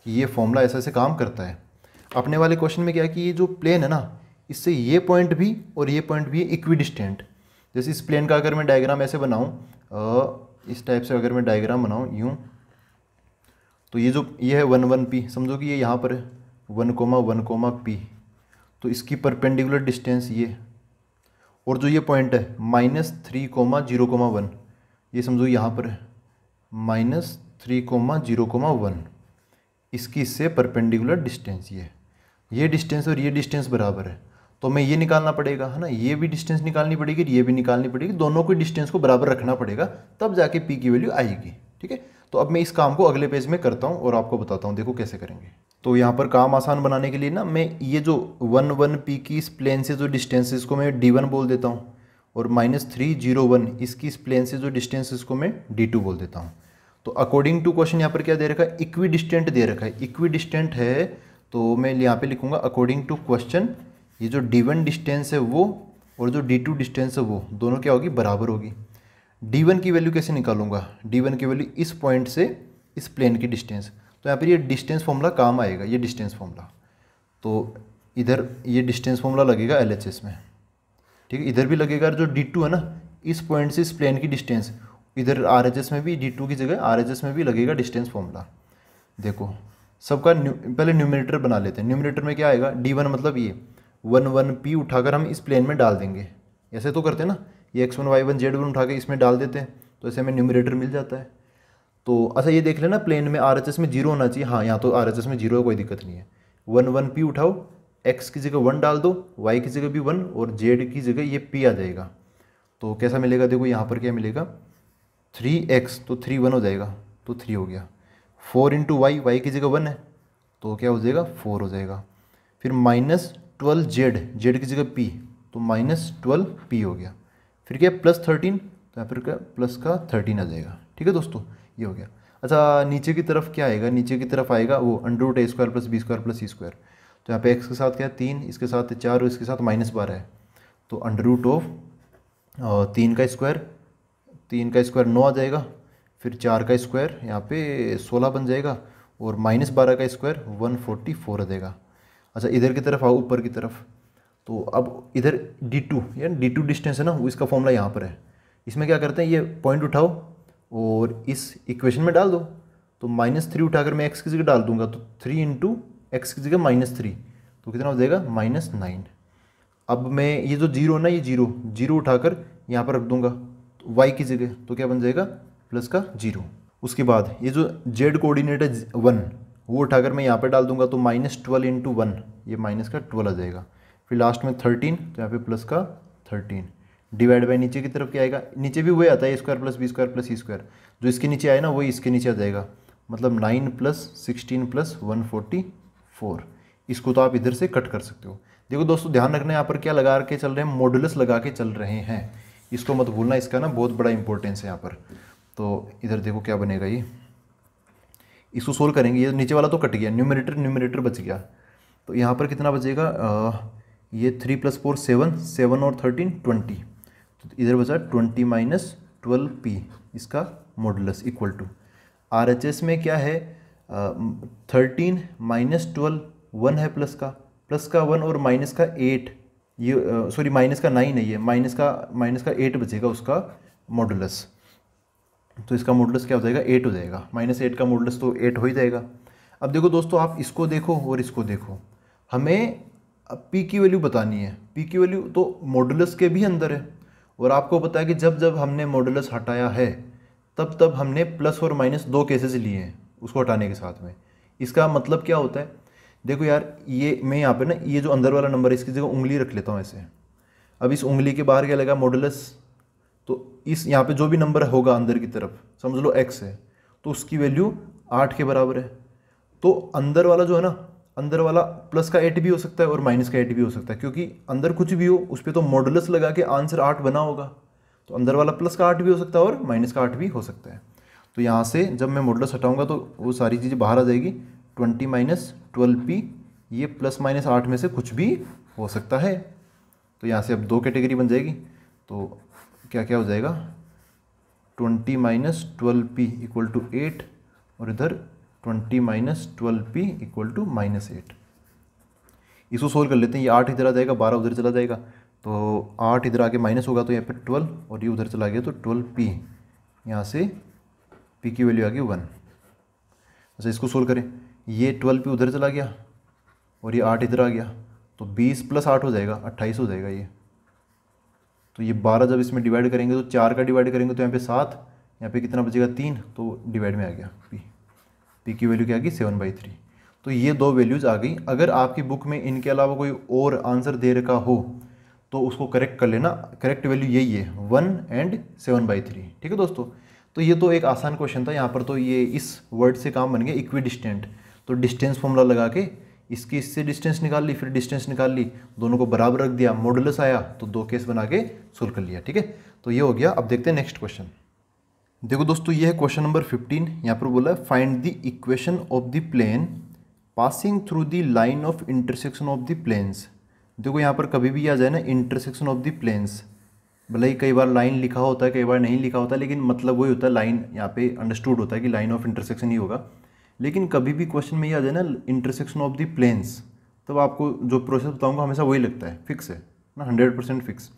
कि ये फॉर्मूला ऐसे ऐसे काम करता है अपने वाले क्वेश्चन में क्या है कि ये जो प्लेन है ना इससे ये पॉइंट भी और ये पॉइंट भी इक्वी डिस्टेंट जैसे इस प्लेन का अगर मैं डायग्राम ऐसे बनाऊँ इस टाइप से अगर मैं डायग्राम बनाऊँ यूँ तो ये जो ये है वन वन पी समझो कि ये यहाँ पर one comma one comma P तो इसकी परपेंडिकुलर डिस्टेंस ये और जो ये पॉइंट है minus three comma zero comma one ये समझो यहाँ पर है minus three comma zero comma one इसकी इससे परपेंडिकुलर डिस्टेंस ये ये डिस्टेंस और ये डिस्टेंस बराबर है तो हमें ये निकालना पड़ेगा है ना ये भी डिस्टेंस निकालनी पड़ेगी ये भी निकालनी पड़ेगी दोनों की डिस्टेंस को बराबर रखना पड़ेगा तब जाके पी की वैल्यू आएगी ठीक है तो अब मैं इस काम को अगले पेज में करता हूँ और आपको बताता हूँ देखो कैसे करेंगे तो यहाँ पर काम आसान बनाने के लिए ना मैं ये जो वन वन पी की इस प्लेन से जो डिस्टेंस इसको मैं डी वन बोल देता हूँ और माइनस थ्री जीरो वन इसकी इस प्लेन से जो डिस्टेंस इसको मैं डी टू बोल देता हूँ तो अकॉर्डिंग टू क्वेश्चन यहाँ पर क्या दे रखा है इक्वी डिस्टेंट दे रखा है इक्वी डिस्टेंट है तो मैं यहाँ पर लिखूँगा अकॉर्डिंग टू क्वेश्चन ये जो डी वन डिस्टेंस है वो और जो डी टू डिस्टेंस है वो दोनों क्या होगी बराबर होगी डी वन की वैल्यू कैसे निकालूंगा डी वन की वैल्यू इस पॉइंट से इस प्लेन की डिस्टेंस तो यहाँ पर ये डिस्टेंस फॉर्मूला काम आएगा ये डिस्टेंस फॉर्मूला तो इधर ये डिस्टेंस फॉर्मूला लगेगा एल एच एस में ठीक है इधर भी लगेगा जो डी टू है ना इस पॉइंट से इस प्लेन की डिस्टेंस इधर आर एच एस में भी डी टू की जगह आर एच एस में भी लगेगा डिस्टेंस फॉर्मूला देखो सबका न्यू, पहले न्यूमिनेटर बना लेते हैं न्यूमिनेटर में क्या आएगा डी वन मतलब ये वन वन पी उठाकर हम इस प्लेन में डाल देंगे ऐसे तो करते हैं ना ये x one Y one Z one उठा के इसमें डाल देते हैं तो ऐसे हमें न्यूमिनेटर मिल जाता है तो अच्छा ये देख लेना प्लेन में आर में जीरो होना चाहिए हाँ यहाँ तो आर में जीरो है कोई दिक्कत नहीं है वन वन पी उठाओ एक्स की जगह वन डाल दो वाई की जगह भी वन और जेड की जगह ये पी आ जाएगा तो कैसा मिलेगा देखो यहाँ पर क्या मिलेगा थ्री एक्स तो थ्री वन हो जाएगा तो थ्री हो गया फोर इंटू वाई वाई की जगह वन है तो क्या हो जाएगा फोर हो जाएगा फिर माइनस ट्वेल्व जेड जेड की जगह पी तो माइनस ट्वेल्व पी हो गया फिर क्या प्लस थर्टीन तो यहाँ फिर क्या प्लस का थर्टीन आ जाएगा ठीक है दोस्तों ये हो गया अच्छा नीचे की तरफ क्या आएगा नीचे की तरफ आएगा वो under root A square plus B square plus C square तो यहाँ पे एक्स के साथ क्या है तीन इसके साथ चार और इसके साथ माइनस बारह है तो अंडर रूट ऑफ तीन का स्क्वायर तीन का स्क्वायर नौ आ जाएगा फिर चार का स्क्वायर यहाँ पे सोलह बन जाएगा और माइनस बारह का स्क्वायर वन फोर्टी फोर आ जाएगा अच्छा इधर की तरफ आओ ऊपर की तरफ तो अब इधर डी टू यानी डी टू डिस्टेंस है ना इसका फॉर्मूला यहाँ पर है इसमें क्या करते हैं ये पॉइंट उठाओ और इस इक्वेशन में डाल दो तो माइनस थ्री उठाकर मैं एक्स की जगह डाल दूंगा तो थ्री इंटू एक्स की जगह माइनस थ्री तो कितना हो जाएगा माइनस नाइन अब मैं ये जो जीरो है ना ये जीरो जीरो उठाकर यहाँ पर रख दूंगा तो वाई की जगह तो क्या बन जाएगा प्लस का जीरो उसके बाद ये जो जेड कोऑर्डिनेट है वन वो उठाकर मैं यहाँ पर डाल दूंगा तो माइनस ट्वेल्व इंटू वन ये माइनस का ट्वेल्व आ जाएगा फिर लास्ट में थर्टीन तो यहाँ पे प्लस का थर्टीन डिवाइड बाई नीचे की तरफ क्या आएगा नीचे भी वही आता है A square plus B square plus E square जो इसके नीचे आए ना वही इसके नीचे आ जाएगा मतलब nine plus sixteen plus one forty four इसको तो आप इधर से कट कर सकते हो देखो दोस्तों ध्यान रखना यहाँ पर क्या लगा के चल रहे हैं मॉडुलस लगा के चल रहे हैं इसको मत भूलना इसका ना बहुत बड़ा इंपॉर्टेंस है यहाँ पर तो इधर देखो क्या बनेगा ये इसको सोल्व करेंगे ये नीचे वाला तो कट गया न्यूमिनेटर न्यूमिनेटर बच गया तो यहाँ पर कितना बचेगा ये three plus four seven seven और थर्टीन ट्वेंटी तो इधर बचा ट्वेंटी माइनस ट्वेल्व पी इसका modulus equal to R H S में क्या है थर्टीन माइनस ट्वेल्व वन है प्लस का प्लस का वन और माइनस का एट ये सॉरी माइनस का नाइन है माइनस का माइनस का एट बचेगा उसका मॉडलस तो इसका मॉडलस क्या हो जाएगा एट हो जाएगा माइनस एट का मॉडलस तो एट हो ही जाएगा अब देखो दोस्तों आप इसको देखो और इसको देखो हमें अब पी की वैल्यू बतानी है पी की वैल्यू तो मॉडुलस के भी अंदर है और आपको पता है कि जब जब हमने मॉडुलस हटाया है तब तब हमने प्लस और माइनस दो केसेस लिए हैं उसको हटाने के साथ में इसका मतलब क्या होता है देखो यार ये मैं यहाँ पे ना ये जो अंदर वाला नंबर है इसकी जगह उंगली रख लेता हूँ ऐसे अब इस उंगली के बाहर क्या लगा मॉडुलस तो इस यहाँ पे जो भी नंबर होगा अंदर की तरफ समझ लो एक्स है तो उसकी वैल्यू आठ के बराबर है तो अंदर वाला जो है ना अंदर वाला प्लस का एट भी हो सकता है और माइनस का एट भी हो सकता है क्योंकि अंदर कुछ भी हो उस पर तो मॉडुलस लगा के आंसर आठ बना होगा तो अंदर वाला प्लस का आठ भी हो सकता है और माइनस का आठ भी हो सकता है तो यहाँ से जब मैं मॉडुलस हटाऊंगा तो वो सारी चीज़ें बाहर आ जाएगी ट्वेंटी माइनस ट्वेल्व पी ये प्लस माइनस आठ में से कुछ भी हो सकता है तो यहाँ से अब दो कैटेगरी बन जाएगी तो क्या क्या हो जाएगा twenty minus twelve p equal to eight और इधर twenty minus twelve p equal to minus eight इसको सोल्व कर लेते हैं ये आठ इधर आ जाएगा बारह उधर चला जाएगा तो आठ इधर आके माइनस होगा तो यहाँ पे ट्वेल्व और ये उधर चला गया तो ट्वेल्व पी यहाँ से पी की वैल्यू आ गई वन अच्छा इसको सोल्व करें ये ट्वेल्व पी उधर चला गया और ये आठ इधर आ गया तो बीस प्लस आठ हो जाएगा अट्ठाईस हो जाएगा ये तो ये बारह जब इसमें डिवाइड करेंगे तो चार का डिवाइड करेंगे तो यहाँ पे सात यहाँ पे कितना बचेगा तीन तो डिवाइड में आ गया पी पी की वैल्यू क्या आ गई सेवन बाई थ्री तो ये दो वैल्यूज़ आ गई अगर आपकी बुक में इनके अलावा कोई और आंसर दे रखा हो तो उसको करेक्ट कर लेना करेक्ट वैल्यू यही है one and seven by three ठीक है दोस्तों तो ये तो एक आसान क्वेश्चन था यहाँ पर तो ये इस वर्ड से काम बन गया इक्वी डिस्टेंट तो डिस्टेंस फॉर्मूला लगा के इसकी इससे डिस्टेंस निकाल ली फिर डिस्टेंस निकाल ली दोनों को बराबर रख दिया मॉडुलस आया तो दो केस बना के सोल्व कर लिया ठीक है तो ये हो गया अब देखते हैं नेक्स्ट क्वेश्चन देखो दोस्तों ये है क्वेश्चन नंबर फिफ्टीन यहाँ पर बोला है find the equation of the plane passing through the line of intersection of the planes देखो यहाँ पर कभी भी आ जाए ना इंटरसेक्शन ऑफ द प्लेन्स भले ही कई बार लाइन लिखा होता है कई बार नहीं लिखा होता लेकिन मतलब वही होता है लाइन यहाँ पे अंडरस्टूड होता है कि लाइन ऑफ इंटरसेक्शन ही होगा लेकिन कभी भी क्वेश्चन में ये आ जाए ना इंटरसेक्शन ऑफ द प्लेन्स तब आपको जो प्रोसेस बताऊँगा हमेशा वही लगता है फिक्स है ना हंड्रेड परसेंट फिक्स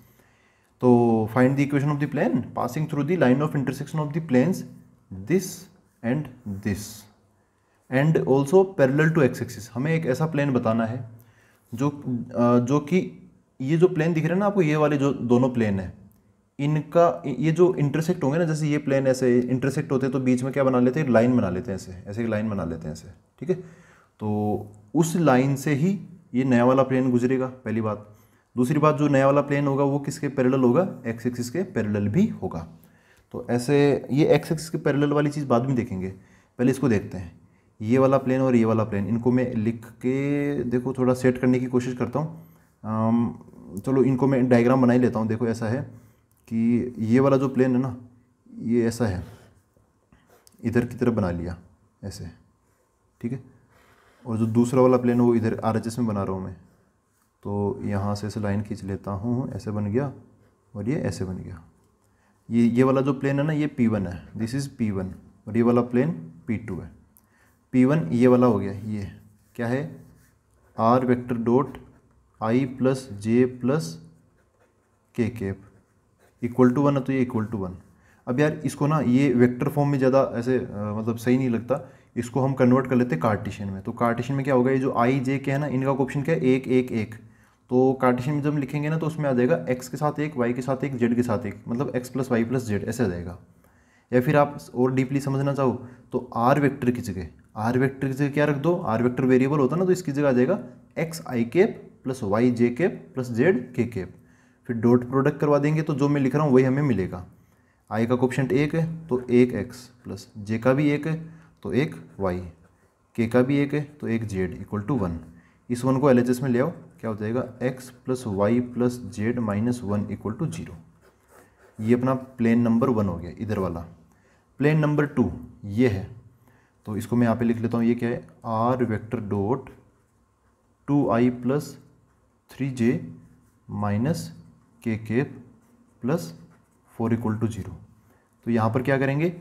तो find the equation of the plane passing through the line of intersection of the planes this and this and also parallel to x axis हमें एक ऐसा प्लेन बताना है जो जो कि ये जो प्लेन दिख रहे हैं ना आपको ये वाले जो दोनों प्लेन हैं इनका ये जो इंटरसेक्ट होंगे ना जैसे ये प्लेन ऐसे इंटरसेक्ट होते हैं तो बीच में क्या बना लेते हैं लाइन बना लेते हैं ऐसे ऐसे लाइन बना लेते हैं ऐसे ठीक है तो उस लाइन से ही ये नया वाला प्लेन गुजरेगा पहली बात दूसरी बात जो नया वाला प्लेन होगा वो किसके पैरेलल होगा एक्स एक्सिस के पैरेलल भी होगा तो ऐसे ये एक्स एक्सिस के पैरेलल वाली चीज़ बाद में देखेंगे पहले इसको देखते हैं ये वाला प्लेन और ये वाला प्लेन इनको मैं लिख के देखो थोड़ा सेट करने की कोशिश करता हूँ चलो इनको मैं डायग्राम बना ही लेता हूँ देखो ऐसा है कि ये वाला जो प्लेन है ना ये ऐसा है इधर की तरफ बना लिया ऐसे ठीक है और जो दूसरा वाला प्लेन है वो इधर आर में बना रहा हूँ मैं तो यहाँ से ऐसे लाइन खींच लेता हूँ ऐसे बन गया और ये ऐसे बन गया ये ये वाला जो प्लेन है ना ये पी वन है दिस इज़ पी वन और ये वाला प्लेन पी टू है पी वन ये वाला हो गया ये क्या है are vector dot i plus j plus k cap equal to one है तो ये इक्वल टू वन अब यार इसको ना ये वेक्टर फॉर्म में ज़्यादा ऐसे आ, मतलब सही नहीं लगता इसको हम कन्वर्ट कर लेते हैं कार्टिशन में तो कार्टिशन में क्या होगा ये जो आई जे के है ना इनका ऑप्शन क्या है एक एक एक तो कार्टेशियन में जब लिखेंगे ना तो उसमें आ जाएगा एक्स के साथ एक वाई के साथ एक जेड के साथ एक मतलब x plus y plus z ऐसे आ जाएगा या फिर आप और डीपली समझना चाहो तो आर वेक्टर की जगह आर वेक्टर की जगह क्या रख दो आर वेक्टर वेरिएबल होता ना तो इसकी जगह आ जाएगा x i cap plus y j cap plus z k cap फिर डॉट प्रोडक्ट करवा देंगे तो जो मैं लिख रहा हूँ वही हमें मिलेगा आई का कोप्शन एक है तो एक एक्स प्लस जे का भी एक है तो एक वाई के का भी एक है तो एक जेड इक्वल टू वन इस वन को एल में ले आओ क्या हो जाएगा x plus y plus z minus one equal to zero ये अपना प्लेन नंबर वन हो गया इधर वाला प्लेन नंबर टू ये है तो इसको मैं यहाँ पे लिख लेता हूँ ये क्या है are vector dot two i plus three j minus k k plus four equal to zero तो यहाँ पर क्या करेंगे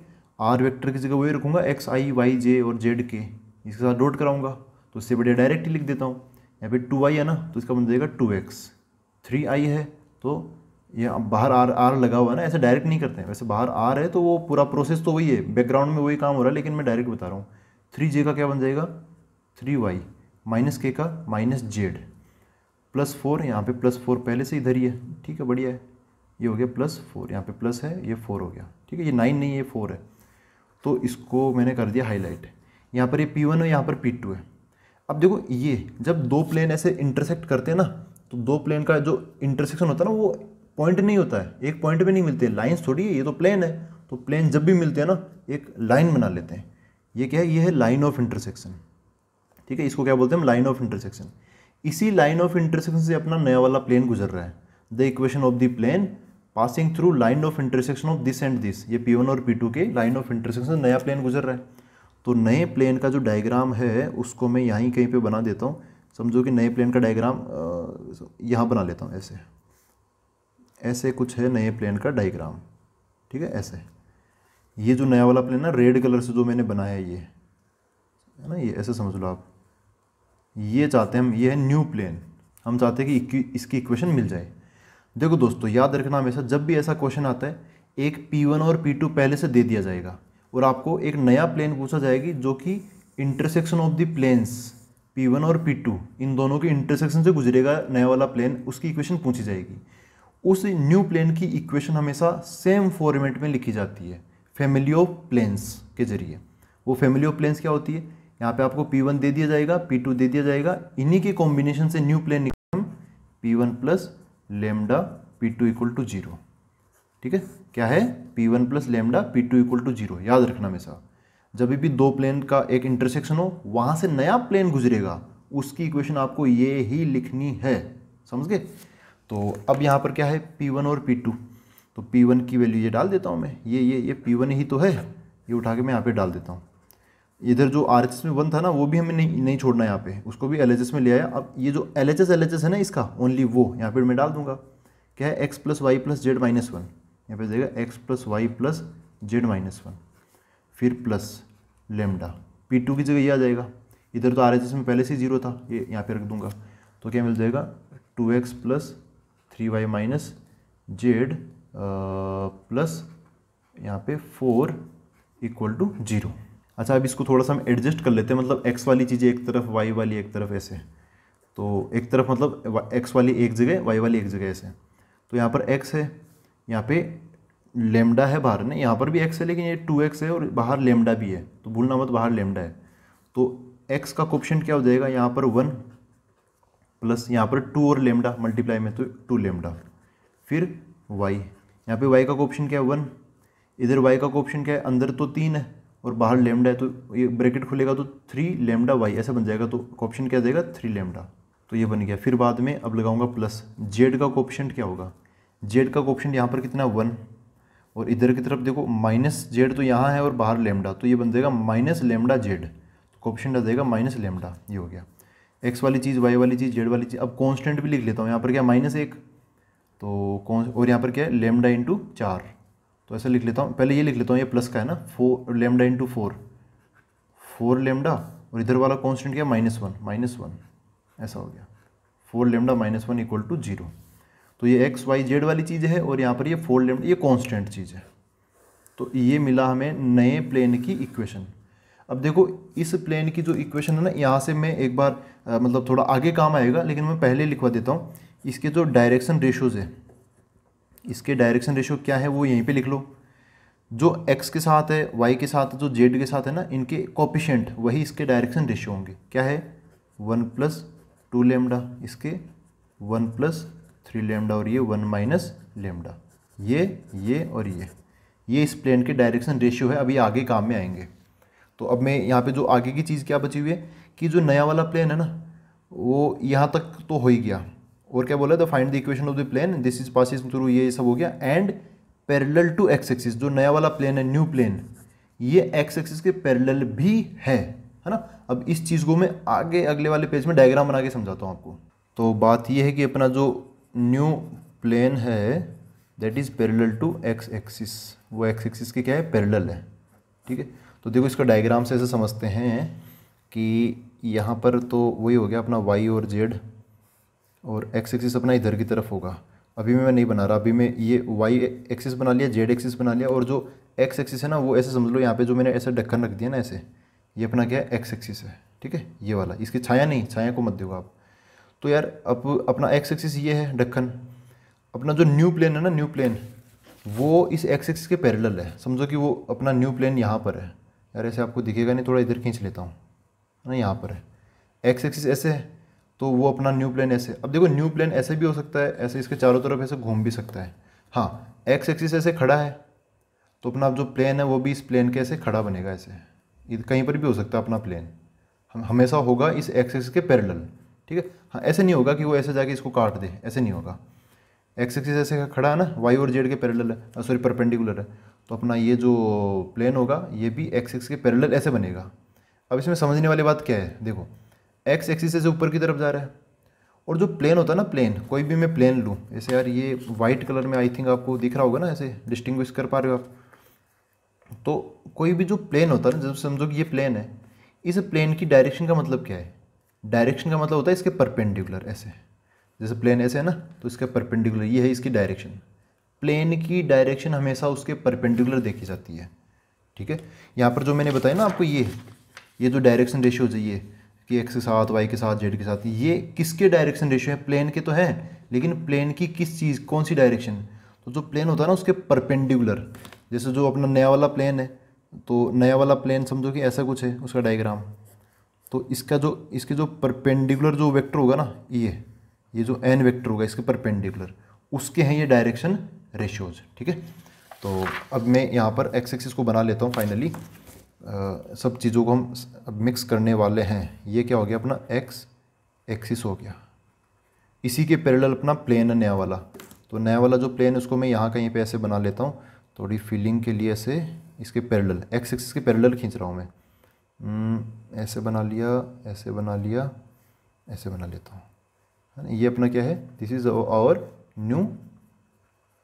आर वेक्टर की जगह वही रखूँगा एक्स आई वाई जे और जेड के इसके साथ डॉट कराऊंगा तो उससे बढ़िया डायरेक्ट ही लिख देता हूँ यहाँ पे टू आई है ना तो इसका बन मतलब जाएगा टू एक्स थ्री आई है तो ये बाहर आर आर लगा हुआ है ना ऐसे डायरेक्ट नहीं करते हैं वैसे बाहर आर है तो वो पूरा प्रोसेस तो वही है बैकग्राउंड में वही काम हो रहा है लेकिन मैं डायरेक्ट बता रहा हूँ थ्री जे का क्या बन जाएगा थ्री वाई माइनस के का माइनस जेड प्लस फोर यहाँ पे प्लस फोर पहले से इधर ही है ठीक है बढ़िया है ये हो गया प्लस फोर यहाँ पे प्लस है ये फोर हो गया ठीक है ये नाइन नहीं ये फोर है तो इसको मैंने कर दिया हाईलाइट यहाँ पर ये पी वन है यहाँ पर पी टू है अब देखो ये जब दो प्लेन ऐसे इंटरसेक्ट करते हैं ना तो दो प्लेन का जो इंटरसेक्शन होता है ना वो पॉइंट नहीं होता है एक पॉइंट पे नहीं मिलते लाइन्स थोड़ी है ये तो प्लेन है तो प्लेन जब भी मिलते हैं ना एक लाइन बना लेते हैं ये क्या है ये है लाइन ऑफ इंटरसेक्शन ठीक है इसको क्या बोलते हैं हम लाइन ऑफ इंटरसेक्शन इसी लाइन ऑफ इंटरसेक्शन से अपना नया वाला प्लेन गुजर रहा है the equation of the plane passing through line of intersection of this and this ये पी वन और पी टू के लाइन ऑफ इंटरसेक्शन नया प्लेन गुजर रहा है तो नए प्लेन का जो डायग्राम है उसको मैं यहीं कहीं पे बना देता हूँ समझो कि नए प्लेन का डायग्राम यहाँ बना लेता हूँ ऐसे ऐसे कुछ है नए प्लेन का डायग्राम ठीक है ऐसे ये जो नया वाला प्लेन ना रेड कलर से जो मैंने बनाया है ये है ना ये ऐसे समझ लो आप ये चाहते हैं हम ये है न्यू प्लेन हम चाहते हैं कि इसकी इक्वेशन मिल जाए देखो दोस्तों याद रखना हमेशा जब भी ऐसा क्वेश्चन आता है एक P1 और P2 पहले से दे दिया जाएगा और आपको एक नया प्लेन पूछा जाएगी जो कि intersection of the planes P one और पी टू इन दोनों के इंटरसेक्शन से गुजरेगा नया वाला प्लेन उसकी इक्वेशन पूछी जाएगी उस न्यू प्लेन की इक्वेशन हमेशा सेम फॉर्मेट में लिखी जाती है फैमिली ऑफ प्लेन्स के जरिए वो फैमिली ऑफ प्लेन्स क्या होती है यहाँ पे आपको P1 दे दिया जाएगा P2 दे दिया जाएगा इन्हीं के कॉम्बिनेशन से न्यू प्लेन निकल one plus lambda P two equal to zero ठीक है क्या है P1 one plus lambda P two equal to zero याद रखना हमेशा जब भी दो प्लेन का एक इंटरसेक्शन हो वहाँ से नया प्लेन गुजरेगा उसकी इक्वेशन आपको ये ही लिखनी है समझ गए तो अब यहाँ पर क्या है P1 और P2 तो P1 की वैल्यू ये डाल देता हूँ मैं ये ये ये P1 ही तो है ये उठा के मैं यहाँ पे डाल देता हूँ इधर जो आर में वन था ना वो भी हमें नहीं नहीं छोड़ना यहाँ पे उसको भी एल एच एस में ले आया अब ये जो L H S L H S है ना इसका ओनली वो यहाँ पर मैं डाल दूंगा क्या है x plus y plus z minus one यहाँ पे देगा x plus y plus z minus one फिर प्लस लेमडा पी टू की जगह ये आ जाएगा इधर तो आर एच एस में पहले से जीरो था ये यहाँ पे रख दूंगा तो क्या मिल जाएगा two x plus three Y minus z plus यहाँ पे फोर इक्वल टू जीरो अच्छा अब इसको थोड़ा सा हम एडजस्ट कर लेते हैं मतलब एक्स वाली चीज़ें एक तरफ वाई वाली एक तरफ ऐसे तो एक तरफ मतलब एक्स वाली एक जगह वाई वाली एक जगह ऐसे तो यहाँ पर एक्स है यहाँ पे लेमडा है बाहर ने यहाँ पर भी एक्स है लेकिन ये टू एक्स है और बाहर लेमडा भी है तो भूलना मत बाहर लेमडा है तो एक्स का क्वेश्चन क्या हो जाएगा यहाँ पर वन प्लस यहाँ पर टू और लेमडा मल्टीप्लाई में तो टू लेमडा फिर वाई यहाँ पे वाई का क्वेश्चन क्या है वन इधर वाई का कोप्शन क्या है अंदर तो तीन है और बाहर लेमडा है तो ये ब्रैकेट खुलेगा तो थ्री लेमडा वाई ऐसा बन जाएगा तो क्वेश्चन क्या देगा थ्री लेमडा तो ये बन गया फिर बाद में अब लगाऊंगा प्लस जेड का क्वेश्चन क्या होगा जेड का ऑप्शन यहाँ पर कितना वन और इधर की तरफ देखो माइनस जेड तो यहाँ है और बाहर लेमडा तो ये बन जाएगा माइनस लेमडा जेड तो ऑप्शन डा देगा माइनस लेमडा ये हो गया एक्स वाली चीज़ वाई वाली चीज़ जेड वाली चीज़ अब कॉन्स्टेंट भी लिख लेता हूँ यहाँ पर क्या माइनस एक तो कौन और यहाँ पर क्या है लेमडा इंटू चार तो ऐसा लिख लेता हूँ पहले ये लिख लेता हूँ ये प्लस का है ना four lambda into four four lambda और इधर वाला कॉन्स्टेंट क्या माइनस वन माइनस वन ऐसा हो गया four lambda minus one equal to zero तो ये एक्स वाई जेड वाली चीज़ है और यहाँ पर ये फोर लेमडा ये कॉन्स्टेंट चीज़ है तो ये मिला हमें नए प्लेन की इक्वेशन अब देखो इस प्लेन की जो इक्वेशन है ना यहाँ से मैं एक बार आ, मतलब थोड़ा आगे काम आएगा लेकिन मैं पहले लिखवा देता हूँ इसके जो डायरेक्शन रेशोज़ है इसके डायरेक्शन रेशो क्या है वो यहीं पर लिख लो जो एक्स के साथ है वाई के साथ जो जेड के साथ है ना इनके कॉपिशेंट वही इसके डायरेक्शन रेशो होंगे क्या है वन प्लस टू लेमडा इसके वन प्लस थ्री लेमडा और ये वन माइनस लेमडा ये ये और ये ये इस प्लेन के डायरेक्शन रेशियो है अभी आगे काम में आएंगे तो अब मैं यहाँ पे जो आगे की चीज़ क्या बची हुई है कि जो नया वाला प्लेन है ना वो यहाँ तक तो हो ही गया और क्या बोला था find the equation of the plane this is passes through ये सब हो गया and parallel to x axis जो नया वाला प्लेन है न्यू प्लेन ये एक्स एक्सिस के पैरेलल भी है है ना अब इस चीज़ को मैं आगे अगले वाले पेज में डायग्राम बना के समझाता हूँ आपको तो बात यह है कि अपना जो न्यू प्लेन है that is parallel to x axis वो एक्स एक्सिस के क्या है पैरेलल है ठीक है तो देखो इसका डायग्राम से ऐसे समझते हैं कि यहाँ पर तो वही हो गया अपना वाई और जेड और एक्स एक्सिस अपना इधर की तरफ होगा अभी मैं नहीं बना रहा अभी मैं ये वाई एक्सिस बना लिया जेड एक्सिस बना लिया और जो एक्स एक्सिस है ना वो ऐसे समझ लो यहाँ पे जो मैंने ऐसे ढक्कन रख दिया ना ऐसे ये अपना क्या है एक्स एक्सिस है ठीक है ये वाला इसकी छाया नहीं छाया को मत दो आप तो यार अब अपना एक्स एक्सिस ये है डक्कन अपना जो न्यू प्लेन है ना न्यू प्लेन वो इस एक्स एक्सिस के पैरेलल है समझो कि वो अपना न्यू प्लेन यहाँ पर है यार ऐसे आपको दिखेगा नहीं थोड़ा इधर खींच लेता हूँ है ना यहाँ पर है एक्स एक्सिस ऐसे है तो वो अपना न्यू प्लेन ऐसे अब देखो न्यू प्लेन ऐसे भी हो सकता है ऐसे इसके चारों तरफ ऐसे घूम भी सकता है हाँ एक्स एक्सिस ऐसे खड़ा है तो अपना जो प्लेन है वो भी इस प्लेन के ऐसे खड़ा बनेगा ऐसे कहीं पर भी हो सकता है अपना प्लेन हम हमेशा होगा इस एक्स एक्सिस के पैरेलल ठीक है हाँ ऐसे नहीं होगा कि वो ऐसे जाके इसको काट दे ऐसे नहीं होगा एक्स एक्सिस ऐसे खड़ा है ना वाई और जेड के पैरेलल है सॉरी परपेंडिकुलर है तो अपना ये जो प्लेन होगा ये भी एक्स एक्स के पैरेलल ऐसे बनेगा अब इसमें समझने वाली बात क्या है देखो एक्स एक्सिस ऐसे ऊपर की तरफ जा रहा है और जो प्लेन होता है ना प्लेन कोई भी मैं प्लेन लूँ ऐसे यार ये वाइट कलर में आई थिंक आपको दिख रहा होगा ना ऐसे डिस्टिंग्विश कर पा रहे हो आप तो कोई भी जो प्लेन होता है ना जब समझो कि ये प्लेन है इस प्लेन की डायरेक्शन का मतलब क्या है डायरेक्शन का मतलब होता है इसके परपेंडिकुलर ऐसे जैसे प्लेन ऐसे है ना तो इसका परपेंडिकुलर ये है इसकी डायरेक्शन प्लेन की डायरेक्शन हमेशा उसके परपेंडिकुलर देखी जाती है ठीक है यहाँ पर जो मैंने बताया ना आपको ये ये जो डायरेक्शन रेशियो है ये कि एक्स के साथ वाई के साथ जेड के साथ ये किसके डायरेक्शन रेशियो है प्लेन के तो हैं लेकिन प्लेन की किस चीज़ कौन सी डायरेक्शन तो जो प्लेन होता है ना उसके परपेंडिकुलर जैसे जो अपना नया वाला प्लेन है तो नया वाला प्लेन समझो कि ऐसा कुछ है उसका डायग्राम तो इसका जो इसके जो परपेंडिकुलर जो वेक्टर होगा ना ये ये जो एन वेक्टर होगा इसके परपेंडिकुलर उसके हैं ये डायरेक्शन रेशियोज ठीक है तो अब मैं यहाँ पर एक्स एक्सिस को बना लेता हूँ फाइनली सब चीज़ों को हम अब मिक्स करने वाले हैं ये क्या हो गया अपना एक्स एक्सिस हो गया इसी के पैरेलल अपना प्लेन है नया वाला तो नया वाला जो प्लेन है उसको मैं यहाँ कहीं पे ऐसे बना लेता हूँ थोड़ी फीलिंग के लिए ऐसे इसके पैरेलल एक्स एक्सिस के पैरेलल खींच रहा हूँ मैं हम्म, ऐसे बना लिया ऐसे बना लिया ऐसे बना लेता हूँ है ना ये अपना क्या है this is our new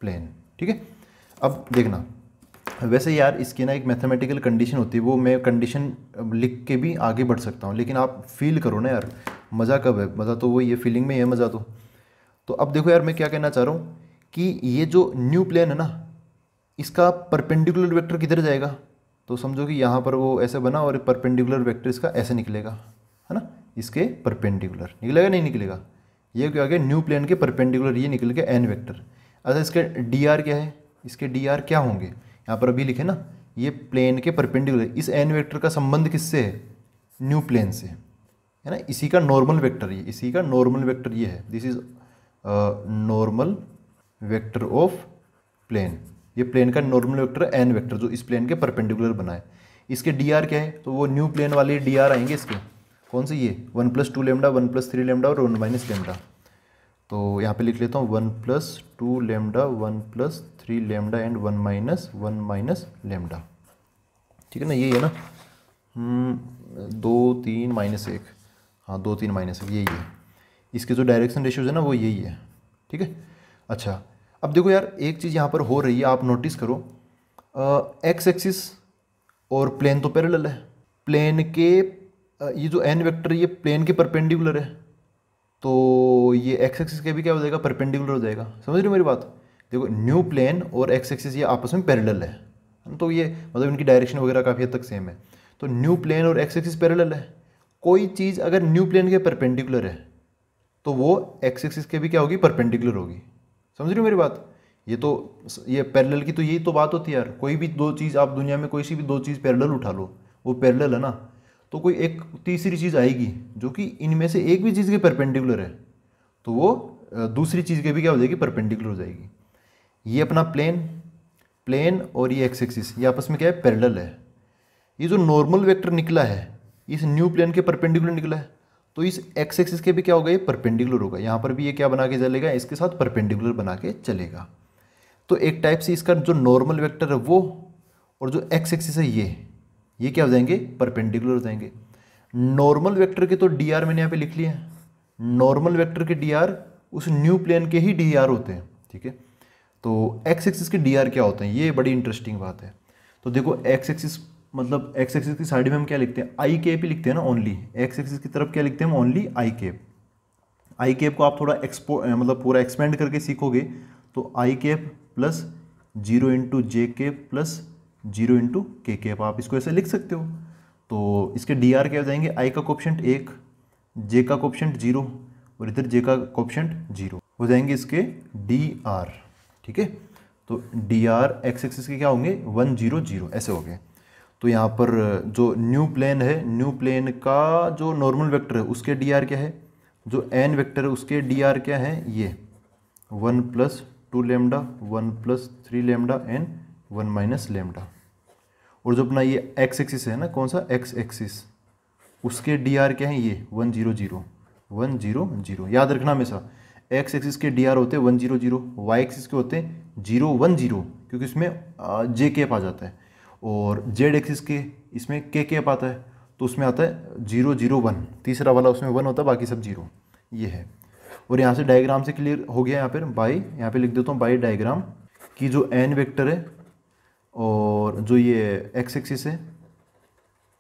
plane ठीक है अब देखना वैसे यार इसकी ना एक मैथमेटिकल कंडीशन होती है वो मैं कंडीशन लिख के भी आगे बढ़ सकता हूँ लेकिन आप फील करो ना यार मज़ा कब है मज़ा तो वो ये फीलिंग में ही है मज़ा तो तो अब देखो यार मैं क्या कहना चाह रहा हूँ कि ये जो न्यू प्लेन है ना इसका परपेंडिकुलर वेक्टर किधर जाएगा तो समझो कि यहाँ पर वो ऐसे बना और परपेंडिकुलर वेक्टर इसका ऐसे निकलेगा है ना इसके परपेंडिकुलर निकलेगा नहीं निकलेगा ये क्या आ गया न्यू प्लेन के परपेंडिकुलर ये निकल गया एन वेक्टर अच्छा इसके डी क्या है इसके डी क्या होंगे यहाँ पर अभी लिखे ना ये प्लेन के परपेंडिकुलर इस एन वेक्टर का संबंध किससे है न्यू प्लेन से है ना इसी का नॉर्मल वेक्टर ये इसी का नॉर्मल वेक्टर ये है this is normal vector of plane ये प्लेन का नॉर्मल वेक्टर एन वेक्टर जो इस प्लेन के परपेंडिकुलर बनाए इसके डी आर क्या है तो वो न्यू प्लेन वाले डी आर आएंगे इसके कौन से ये one plus two lambda one plus three lambda और वन माइनस लेमडा तो यहाँ पे लिख लेता हूँ one plus two lambda one plus three lambda and one minus one minus lambda ठीक है ना ये है ना हम्म, दो तीन माइनस एक हाँ दो तीन माइनस एक यही है इसके जो डायरेक्शन रेशियोज है ना वो यही है ठीक है अच्छा अब देखो यार एक चीज़ यहाँ पर हो रही है आप नोटिस करो एक्स एक्सिस और प्लेन तो पैरेलल है प्लेन के ये जो एन वेक्टर ये प्लेन के परपेंडिकुलर है तो ये एक्स एक्सिस के भी क्या हो जाएगा परपेंडिकुलर हो जाएगा समझ रहे हो मेरी बात देखो न्यू प्लेन और एक्स एक्सिस ये आपस में पैरेलल है तो ये मतलब इनकी डायरेक्शन वगैरह काफ़ी हद तक सेम है तो न्यू प्लेन और एक्स एक्सिस पैरेलल है कोई चीज़ अगर न्यू प्लेन के परपेंडिकुलर है तो वो एक्स एक्सिस के भी क्या होगी परपेंडिकुलर होगी समझ रही हो मेरी बात ये तो ये पैरेलल की तो यही तो बात होती है यार कोई भी दो चीज़ आप दुनिया में कोई सी भी दो चीज़ पैरेलल उठा लो वो पैरेलल है ना तो कोई एक तीसरी चीज़ आएगी जो कि इनमें से एक भी चीज़ के परपेंडिकुलर है तो वो दूसरी चीज़ के भी क्या हो जाएगी परपेंडिकुलर हो जाएगी ये अपना प्लेन प्लेन और ये एक्स एक्सिस ये आपस में क्या है पैरेलल है ये जो नॉर्मल वेक्टर निकला है इस न्यू प्लेन के परपेंडिकुलर निकला है तो इस एक्स एक्सिस के भी क्या होगा ये परपेंडिकुलर होगा यहाँ पर भी ये क्या बना के चलेगा इसके साथ परपेंडिकुलर बना के चलेगा तो एक टाइप से इसका जो नॉर्मल वेक्टर है वो और जो एक्स एक्सिस है ये ये क्या हो जाएंगे परपेंडिकुलर हो जाएंगे नॉर्मल वेक्टर के तो डी आर मैंने यहाँ पे लिख लिए हैं नॉर्मल वेक्टर के डी आर उस न्यू प्लेन के ही डी आर होते हैं ठीक है तो एक्स एक्सिस के डी आर क्या होते हैं ये बड़ी इंटरेस्टिंग बात है तो देखो एक्स एक्सिस मतलब एक्स एक्सिस की साइड में हम क्या लिखते हैं आई केप ही लिखते हैं ना ओनली एक्स एक्सिस की तरफ क्या लिखते हैं हम only i cap i cap को आप थोड़ा एक्सपो मतलब पूरा एक्सपेंड करके सीखोगे तो i cap plus zero into j cap plus zero into k cap आप इसको ऐसे लिख सकते हो तो इसके डी आर क्या हो जाएंगे आई का कॉप्शन एक जे का कॉप्शन जीरो और इधर जे का कॉप्शन जीरो हो जाएंगे इसके डी आर ठीक है तो डी आर एक्स एक्सिस के क्या होंगे वन जीरो जीरो ऐसे हो गए तो यहाँ पर जो न्यू प्लेन है न्यू प्लेन का जो नॉर्मल वेक्टर है उसके डी आर क्या है जो एन वेक्टर है उसके डी आर क्या है ये one plus two lambda one plus three lambda and one minus lambda और जो अपना ये एक्स एक्सिस है ना कौन सा एक्स एक्सिस उसके डी आर क्या है ये one zero zero one zero zero याद रखना हमेशा एक्स एक्सिस के डी आर होते हैं one zero zero y axis के होते हैं जीरो वन जीरो क्योंकि उसमें जे के आ जाता है और जेड एक्सिस के इसमें के के अप आता है तो उसमें आता है जीरो जीरो वन तीसरा वाला उसमें वन होता है बाकी सब जीरो ये है और यहाँ से डायग्राम से क्लियर हो गया यहाँ पर बाई यहाँ पे लिख देता हूँ बाई डायग्राम कि जो एन वेक्टर है और जो ये एक्स एक्सिस है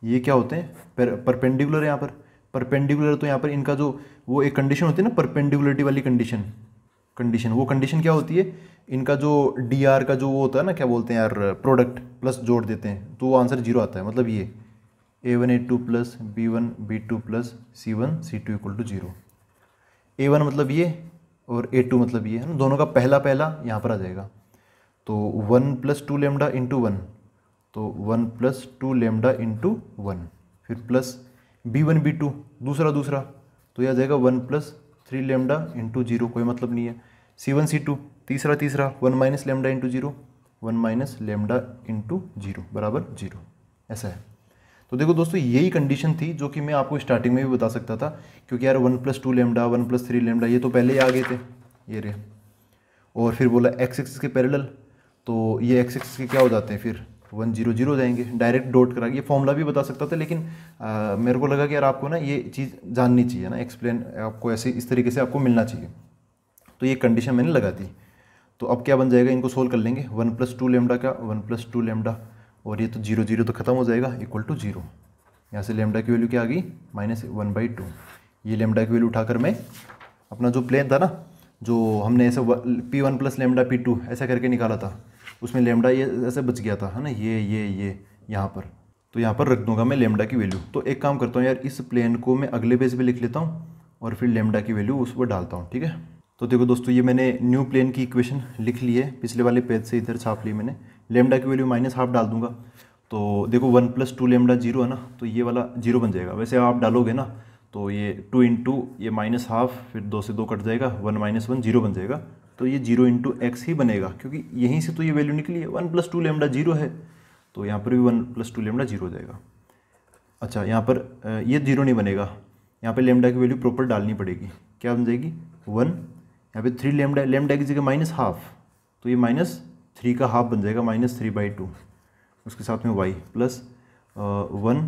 ये क्या होते हैं पर, परपेंडिकुलर है यहाँ पर परपेंडिकुलर तो यहाँ पर इनका जो वो एक कंडीशन होती है ना परपेंडिकुलरिटी वाली कंडीशन कंडीशन वो कंडीशन क्या होती है इनका जो डी आर का जो वो होता है ना क्या बोलते हैं यार प्रोडक्ट प्लस जोड़ देते हैं तो वो आंसर जीरो आता है मतलब ये ए one A two plus B one B two plus C one C two equal to zero a one मतलब ये और ए टू मतलब ये है ना दोनों का पहला पहला यहाँ पर आ जाएगा तो one plus two lambda into one तो one plus two lambda into one फिर plus B one B two दूसरा दूसरा तो यह आ जाएगा one plus three lambda into zero कोई मतलब नहीं है सी वन सी टू तीसरा तीसरा one minus lambda into zero one minus lambda into zero बराबर जीरो ऐसा है तो देखो दोस्तों यही कंडीशन थी जो कि मैं आपको स्टार्टिंग में भी बता सकता था क्योंकि यार one plus two lambda one plus three lambda ये तो पहले ही आ गए थे ये रे और फिर बोला एक्स एक्स के पैरेलल तो ये एक्स एक्स के क्या हो जाते हैं फिर वन जीरो जीरो हो जाएंगे डायरेक्ट डॉट करा ये फॉर्मूला भी बता सकता था लेकिन आ, मेरे को लगा कि यार आपको ना ये चीज़ जाननी चाहिए ना एक्सप्लेन आपको ऐसे इस तरीके से आपको मिलना चाहिए तो ये कंडीशन मैंने लगा दी तो अब क्या बन जाएगा इनको सोल्व कर लेंगे वन प्लस टू लेमडा का वन प्लस टू लेमडा और ये तो जीरो जीरो तो खत्म हो जाएगा इक्वल टू जीरो यहाँ से लेमडा की वैल्यू क्या आ गई माइनस वन बाई टू ये लेमडा की वैल्यू उठाकर मैं अपना जो प्लेन था ना जो हमने ऐसे P one plus lambda P two ऐसा करके निकाला था उसमें लेमडा ये ऐसे बच गया था है ना ये ये ये यहाँ पर तो यहाँ पर रख दूंगा मैं लेमडा की वैल्यू तो एक काम करता हूँ यार इस प्लेन को मैं अगले पेज पर लिख लेता हूँ और फिर लेमडा की वैल्यू उस पर डालता हूँ ठीक है तो देखो दोस्तों ये मैंने न्यू प्लेन की इक्वेशन लिख ली है पिछले वाले पेज से इधर छाप ली मैंने लेमडा की वैल्यू माइनस हाफ डाल दूंगा तो देखो one plus two lambda zero है ना तो ये वाला जीरो बन जाएगा वैसे आप डालोगे ना तो ये टू इंटू ये माइनस हाफ फिर दो से दो कट जाएगा वन माइनस वन जीरो बन जाएगा तो ये जीरो इंटू एक्स ही बनेगा क्योंकि यहीं से तो ये वैल्यू निकली है one plus two lambda zero है तो यहाँ पर भी one plus two lambda zero हो जाएगा अच्छा यहाँ पर ये जीरो नहीं बनेगा यहाँ पर लेमडा की वैल्यू प्रॉपर डालनी पड़ेगी क्या बन जाएगी वन यहाँ पे थ्री लेमडा लेमडा की जगह माइनस हाफ तो ये माइनस थ्री का हाफ बन जाएगा माइनस थ्री बाई टू उसके साथ में y plus one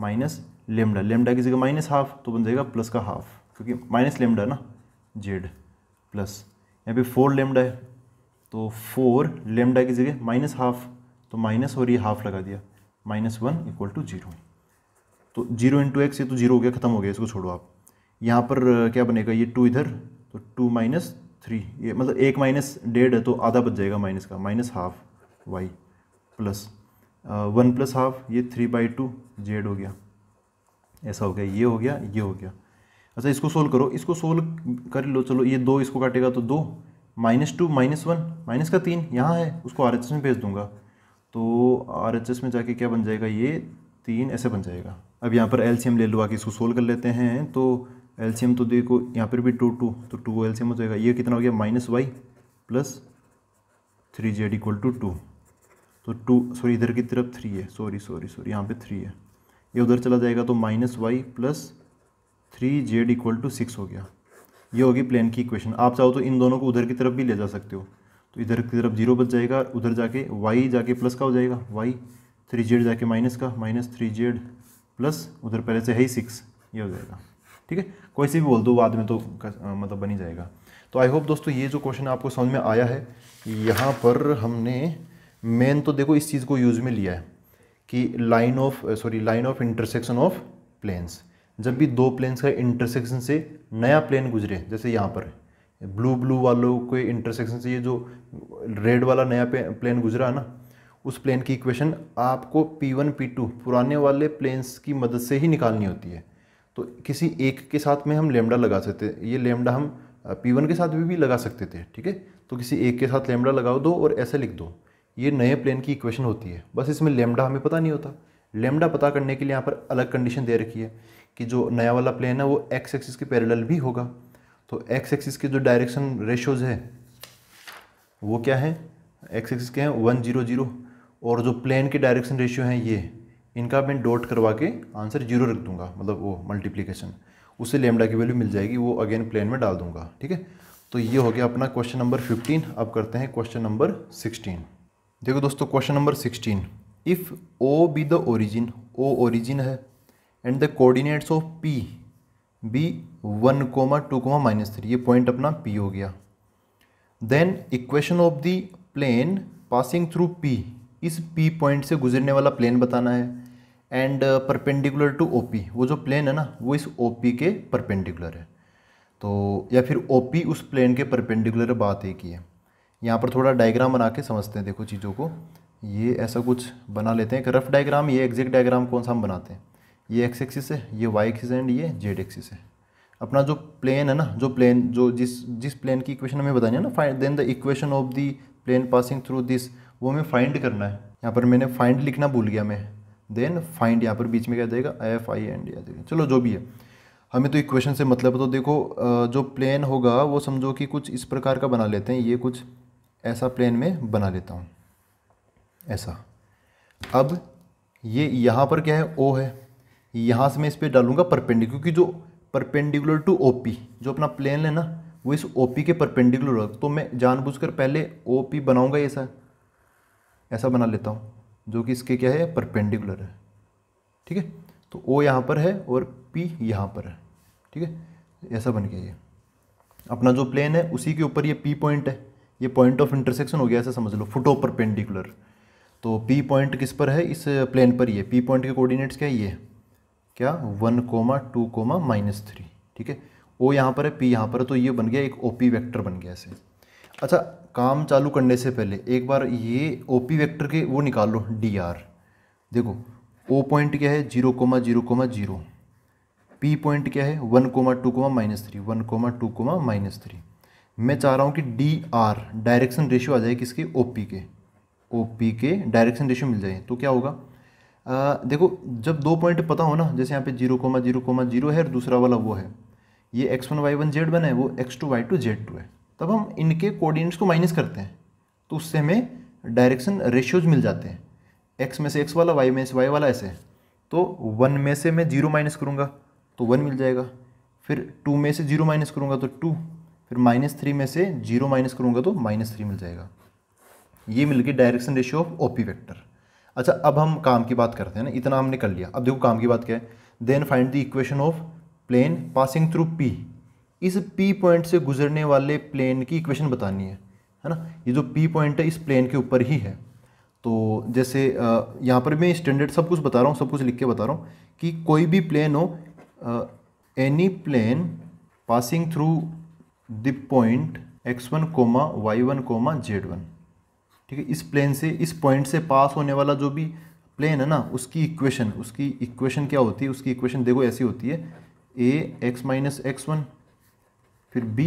minus lambda lambda की जगह माइनस हाफ तो बन जाएगा प्लस का हाफ क्योंकि माइनस लेमडा ना जेड प्लस यहाँ पे फोर लेमडा है तो फोर लेमडा की जगह माइनस हाफ तो माइनस और ये हाफ लगा दिया minus one equal to zero तो जीरो इंटू एक्स ये तो जीरो हो गया ख़त्म हो गया इसको छोड़ो आप यहाँ पर uh, क्या बनेगा ये टू इधर तो टू माइनस थ्री ये मतलब एक माइनस डेढ़ है तो आधा बच जाएगा माइनस का minus half y plus one plus half ये थ्री बाई टू जेड हो गया ऐसा हो गया ये हो गया ये हो गया अच्छा इसको सोल्व करो इसको सोल्व कर लो चलो ये दो इसको काटेगा तो दो minus two minus one minus का तीन यहाँ है उसको आर में भेज दूंगा तो आर में जाके क्या बन जाएगा ये तीन ऐसे बन जाएगा अब यहाँ पर एल ले लो आके इसको सोल्व कर लेते हैं तो एलसीएम तो देखो यहाँ पर भी टू टू तो टू एलसीएम हो जाएगा ये कितना हो गया minus y plus three Z equal to two तो टू सॉरी इधर की तरफ थ्री है सॉरी सॉरी सॉरी यहाँ पे थ्री है ये उधर चला जाएगा तो minus y plus three Z equal to six हो गया ये होगी प्लेन की इक्वेशन आप चाहो तो इन दोनों को उधर की तरफ भी ले जा सकते हो तो इधर की तरफ जीरो बच जाएगा उधर जाके वाई जाके प्लस का हो जाएगा वाई थ्री जेड जाके माइनस का माइनस थ्री जेड प्लस उधर पहले से है ही सिक्स ये हो जाएगा ठीक है कोई से भी बोल दो बाद में तो मतलब बन ही जाएगा तो आई होप दोस्तों ये जो क्वेश्चन आपको समझ में आया है यहाँ पर हमने मेन तो देखो इस चीज़ को यूज़ में लिया है कि line of sorry line of intersection of planes जब भी दो प्लेन्स का इंटरसेक्शन से नया प्लेन गुजरे जैसे यहाँ पर ब्लू ब्लू वालों के इंटरसेक्शन से ये जो रेड वाला नया प्लेन गुजरा है ना उस प्लेन की इक्वेशन आपको P1 P2 पुराने वाले प्लेन्स की मदद से ही निकालनी होती है तो किसी एक के साथ में हम लेमडा लगा सकते ये लेमडा हम पी के साथ भी, भी लगा सकते थे ठीक है तो किसी एक के साथ लेमडा लगाओ दो और ऐसे लिख दो ये नए प्लेन की इक्वेशन होती है बस इसमें लेमडा हमें पता नहीं होता लेमडा पता करने के लिए यहाँ पर अलग कंडीशन दे रखी है कि जो नया वाला प्लेन है वो एक्स एक्सिस के पैरेलल भी होगा तो एक्स एक्सिस के जो डायरेक्शन रेशोज़ है वो क्या है एक्स एक्सिस के हैं वन जीरो जीरो और जो प्लेन के डायरेक्शन रेशियो हैं ये इनका मैं डॉट करवा के आंसर जीरो रख दूंगा मतलब वो मल्टीप्लीकेशन उससे लेमडा की वैल्यू मिल जाएगी वो अगेन प्लेन में डाल दूंगा ठीक है तो ये हो गया अपना क्वेश्चन नंबर फिफ्टीन अब करते हैं क्वेश्चन नंबर सिक्सटीन देखो दोस्तों question number sixteen if O be the origin O origin है and the coordinates of P be one comma two comma minus three ये पॉइंट अपना पी हो गया then equation of the plane passing through P इस P point से गुजरने वाला plane बताना है and perpendicular to O P वो जो प्लेन है ना वो इस ओ पी के परपेंडिकुलर है तो या फिर ओ पी उस प्लेन के परपेंडिकुलर बात एक ही है यहाँ पर थोड़ा डायग्राम बना के समझते हैं देखो चीज़ों को ये ऐसा कुछ बना लेते हैं एक रफ डायग्राम ये एग्जैक्ट डायग्राम कौन सा हम बनाते हैं ये एक्स एक्सिस है ये वाई एक्सिस एंड ये जेड एक्सिस है अपना जो प्लेन है ना जो प्लेन जो जिस जिस प्लेन की इक्वेशन हमें बतानी है ना find then the equation of the plane passing through this वो हमें फाइंड करना है यहाँ पर मैंने फाइंड लिखना भूल गया मैं देन फाइंड यहाँ पर बीच में क्या देगा एफ आई एंड देगा चलो जो भी है हमें तो इक्वेशन से मतलब है तो देखो जो प्लेन होगा वो समझो कि कुछ इस प्रकार का बना लेते हैं ये कुछ ऐसा प्लेन में बना लेता हूँ ऐसा अब ये यहाँ पर क्या है ओ है यहाँ से मैं इस पर डालूंगा परपेंडिकुलर क्योंकि जो परपेंडिकुलर टू ओ पी जो अपना प्लेन है ना वो इस ओ पी के परपेंडिकुलर होगा तो मैं जानबूझकर पहले ओ पी बनाऊँगा ऐसा ऐसा बना लेता हूँ जो कि इसके क्या है परपेंडिकुलर है ठीक है तो ओ यहाँ पर है और पी यहाँ पर है ठीक है ऐसा बन गया ये अपना जो प्लेन है उसी के ऊपर ये पी पॉइंट है ये पॉइंट ऑफ इंटरसेक्शन हो गया ऐसा समझ लो फुटो परपेंडिकुलर तो पी पॉइंट किस पर है इस प्लेन पर ये पी पॉइंट के कोऑर्डिनेट्स क्या है ये क्या one comma two comma minus three ठीक है ओ यहाँ पर है पी यहाँ पर है तो ये बन गया एक ओ पी वैक्टर बन गया ऐसे अच्छा काम चालू करने से पहले एक बार ये ओ पी वैक्टर के वो निकाल लो डी आर देखो ओ पॉइंट क्या है zero comma zero comma zero P point क्या है one comma two comma minus three one comma two comma minus three मैं चाह रहा हूँ कि डी आर डायरेक्शन रेशियो आ जाए किसके ओ पी के ओ पी के डायरेक्शन रेशियो मिल जाए तो क्या होगा आ, देखो जब दो पॉइंट पता हो ना जैसे यहाँ पे zero comma zero comma zero है और दूसरा वाला वो है ये x one Y one Z one है वो x two y two z two है तब हम इनके कोऑर्डिनेट्स को माइनस करते हैं तो उससे हमें डायरेक्शन रेशियोज मिल जाते हैं एक्स में से एक्स वाला वाई में से वाई वाला ऐसे तो वन में से मैं जीरो माइनस करूँगा तो वन मिल जाएगा फिर टू में से जीरो माइनस करूँगा तो टू फिर माइनस थ्री में से जीरो माइनस करूँगा तो माइनस थ्री मिल जाएगा ये मिल गई direction ratio of O P vector अच्छा अब हम काम की बात करते हैं ना इतना हमने कर लिया अब देखो काम की बात क्या है then find the equation of plane passing through P इस पी पॉइंट से गुजरने वाले प्लेन की इक्वेशन बतानी है है ना ये जो पी पॉइंट है इस प्लेन के ऊपर ही है तो जैसे यहाँ पर मैं स्टैंडर्ड सब कुछ बता रहा हूँ सब कुछ लिख के बता रहा हूँ कि कोई भी प्लेन हो any plane passing through the point x one comma y one comma z one ठीक है इस प्लेन से इस पॉइंट से पास होने वाला जो भी प्लेन है ना उसकी इक्वेशन उसकी इक्वेशन क्या होती है उसकी इक्वेशन देखो ऐसी होती है ए एक्स माइनस एक्स वन फिर b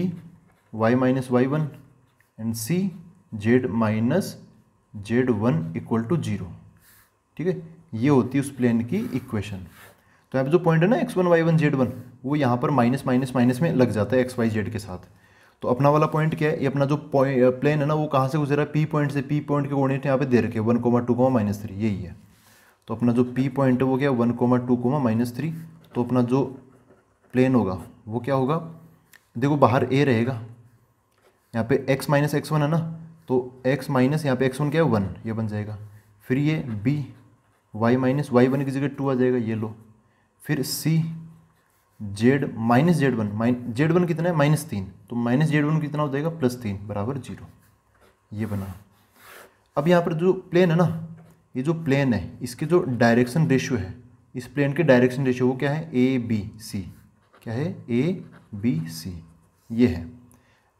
y minus y one and c z minus z one equal to zero ठीक है ये होती है उस प्लेन की इक्वेशन तो अब जो पॉइंट है ना x one Y one Z one वो यहाँ पर माइनस माइनस माइनस में लग जाता है एक्स वाई जेड के साथ तो अपना वाला पॉइंट क्या है ये अपना जो प्लेन है ना वो कहाँ से गुजरा है पी पॉइंट से पी पॉइंट के कोऑर्डिनेट यहाँ पे दे रखे one comma two comma minus three यही है तो अपना जो पी पॉइंट है वो क्या one comma two comma minus three तो अपना जो प्लेन होगा वो क्या होगा देखो बाहर ए रहेगा यहाँ पे x माइनस एक्स वन है ना तो x माइनस यहाँ पे x वन क्या है वन ये बन जाएगा फिर ये b y minus y one की जगह टू आ जाएगा ये लो फिर c z minus z one minus z one कितना है माइनस तीन तो माइनस जेड वन कितना हो जाएगा प्लस तीन बराबर जीरो ये बना अब यहाँ पर जो प्लेन है ना ये जो प्लेन है इसके जो डायरेक्शन रेशियो है इस प्लेन के डायरेक्शन रेशियो वो क्या है ए बी सी क्या है ए बी सी ये है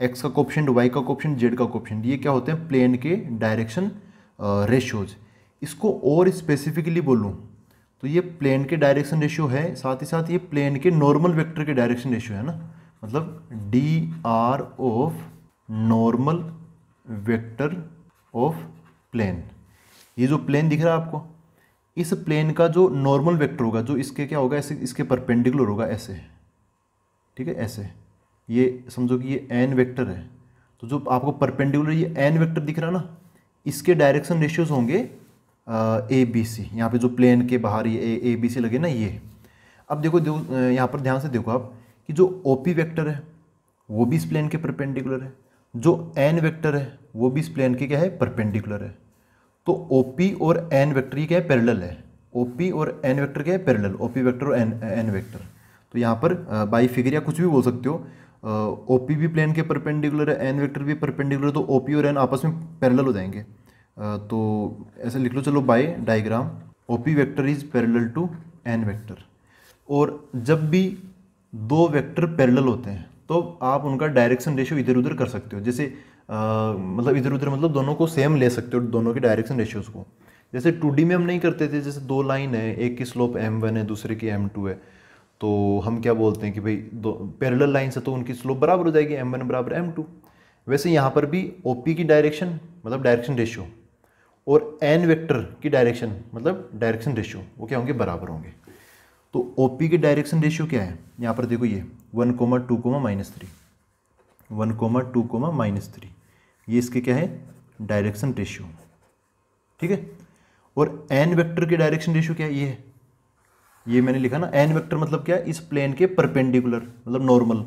एक्स का कॉप्शन वाई का कॉप्शन जेड का कॉप्शन ये क्या होते हैं प्लेन के डायरेक्शन रेशियोज इसको और स्पेसिफिकली बोलूँ तो ये प्लेन के डायरेक्शन रेशियो है साथ ही साथ ये प्लेन के नॉर्मल वेक्टर के डायरेक्शन रेशियो है ना मतलब D R of normal vector of plane ये जो प्लेन दिख रहा है आपको इस प्लेन का जो नॉर्मल वेक्टर होगा जो इसके क्या होगा ऐसे इसके परपेंडिकुलर होगा ऐसे ठीक है ऐसे ये समझो कि ये एन वेक्टर है तो जो आपको परपेंडिकुलर ये एन वेक्टर दिख रहा है ना इसके डायरेक्शन रेशियोज होंगे ए बी सी यहाँ पे जो प्लेन के बाहर ये ए बी सी लगे ना ये अब देखो देखो यहाँ पर ध्यान से देखो आप कि जो ओ पी वैक्टर है वो भी इस प्लेन के परपेंडिकुलर है जो एन वेक्टर है वो भी इस प्लेन के क्या है परपेंडिकुलर है तो ओ पी और एन वेक्टर ये क्या है पैरेलल है ओ पी और एन वेक्टर क्या है पैरेलल ओ पी वेक्टर और एन एन वेक्टर तो यहाँ पर बाई फिगर या कुछ भी बोल सकते हो ओ पी भी प्लेन के परपेंडिकुलर है एन वेक्टर भी परपेंडिकुलर तो ओ पी और एन आपस में पैरेलल हो जाएंगे तो ऐसे लिख लो चलो by diagram O P vector is parallel to n vector और जब भी दो वेक्टर पैरेलल होते हैं तो आप उनका डायरेक्शन रेशियो इधर उधर कर सकते हो जैसे आ, मतलब इधर उधर मतलब दोनों को सेम ले सकते हो दोनों के डायरेक्शन रेशियोज़ को जैसे टू में हम नहीं करते थे जैसे दो लाइन है एक की स्लोप एम वन है दूसरे की एम टू है तो हम क्या बोलते हैं कि भाई दो पैरेलल लाइन से तो उनकी स्लोप बराबर हो जाएगी एम वन बराबर एम टू वैसे यहाँ पर भी ओ पी की डायरेक्शन मतलब डायरेक्शन रेशियो और एन वेक्टर की डायरेक्शन मतलब डायरेक्शन रेशियो वो क्या होंगे बराबर होंगे तो ओ पी की डायरेक्शन रेशियो क्या है यहाँ पर देखो ये one comma two comma minus three one comma two comma minus three ये इसके क्या है डायरेक्शन रेशियो ठीक है और एन वेक्टर के डायरेक्शन रेशियो क्या है ये है ये मैंने लिखा ना एन वेक्टर मतलब क्या है इस प्लेन के परपेंडिकुलर मतलब normal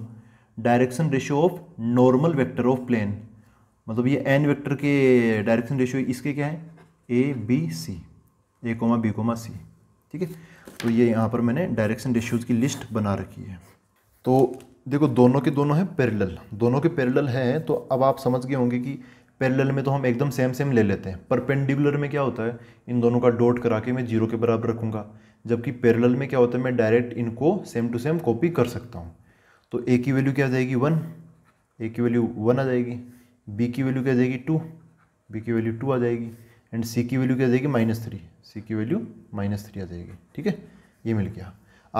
direction ratio of normal vector of plane मतलब ये एन वेक्टर के डायरेक्शन रेशियो इसके क्या है a b c a comma b comma c ठीक है तो ये यहाँ पर मैंने डायरेक्शन रेशियोज़ की लिस्ट बना रखी है तो देखो दोनों के दोनों हैं पैरेलल दोनों के पैरेलल हैं तो अब आप समझ गए होंगे कि पैरेलल में तो हम एकदम सेम सेम ले लेते हैं परपेंडिकुलर में क्या होता है इन दोनों का डॉट करा के मैं जीरो के बराबर रखूँगा जबकि पैरेलल में क्या होता है मैं डायरेक्ट इनको सेम टू सेम कॉपी कर सकता हूँ तो ए की वैल्यू क्या आ जाएगी वन ए की वैल्यू वन आ जाएगी बी की वैल्यू क्या आ जाएगी टू बी की वैल्यू टू आ जाएगी एंड सी की वैल्यू क्या आ जाएगी माइनस थ्री सी की वैल्यू माइनस थ्री आ जाएगी ठीक है ये मिल गया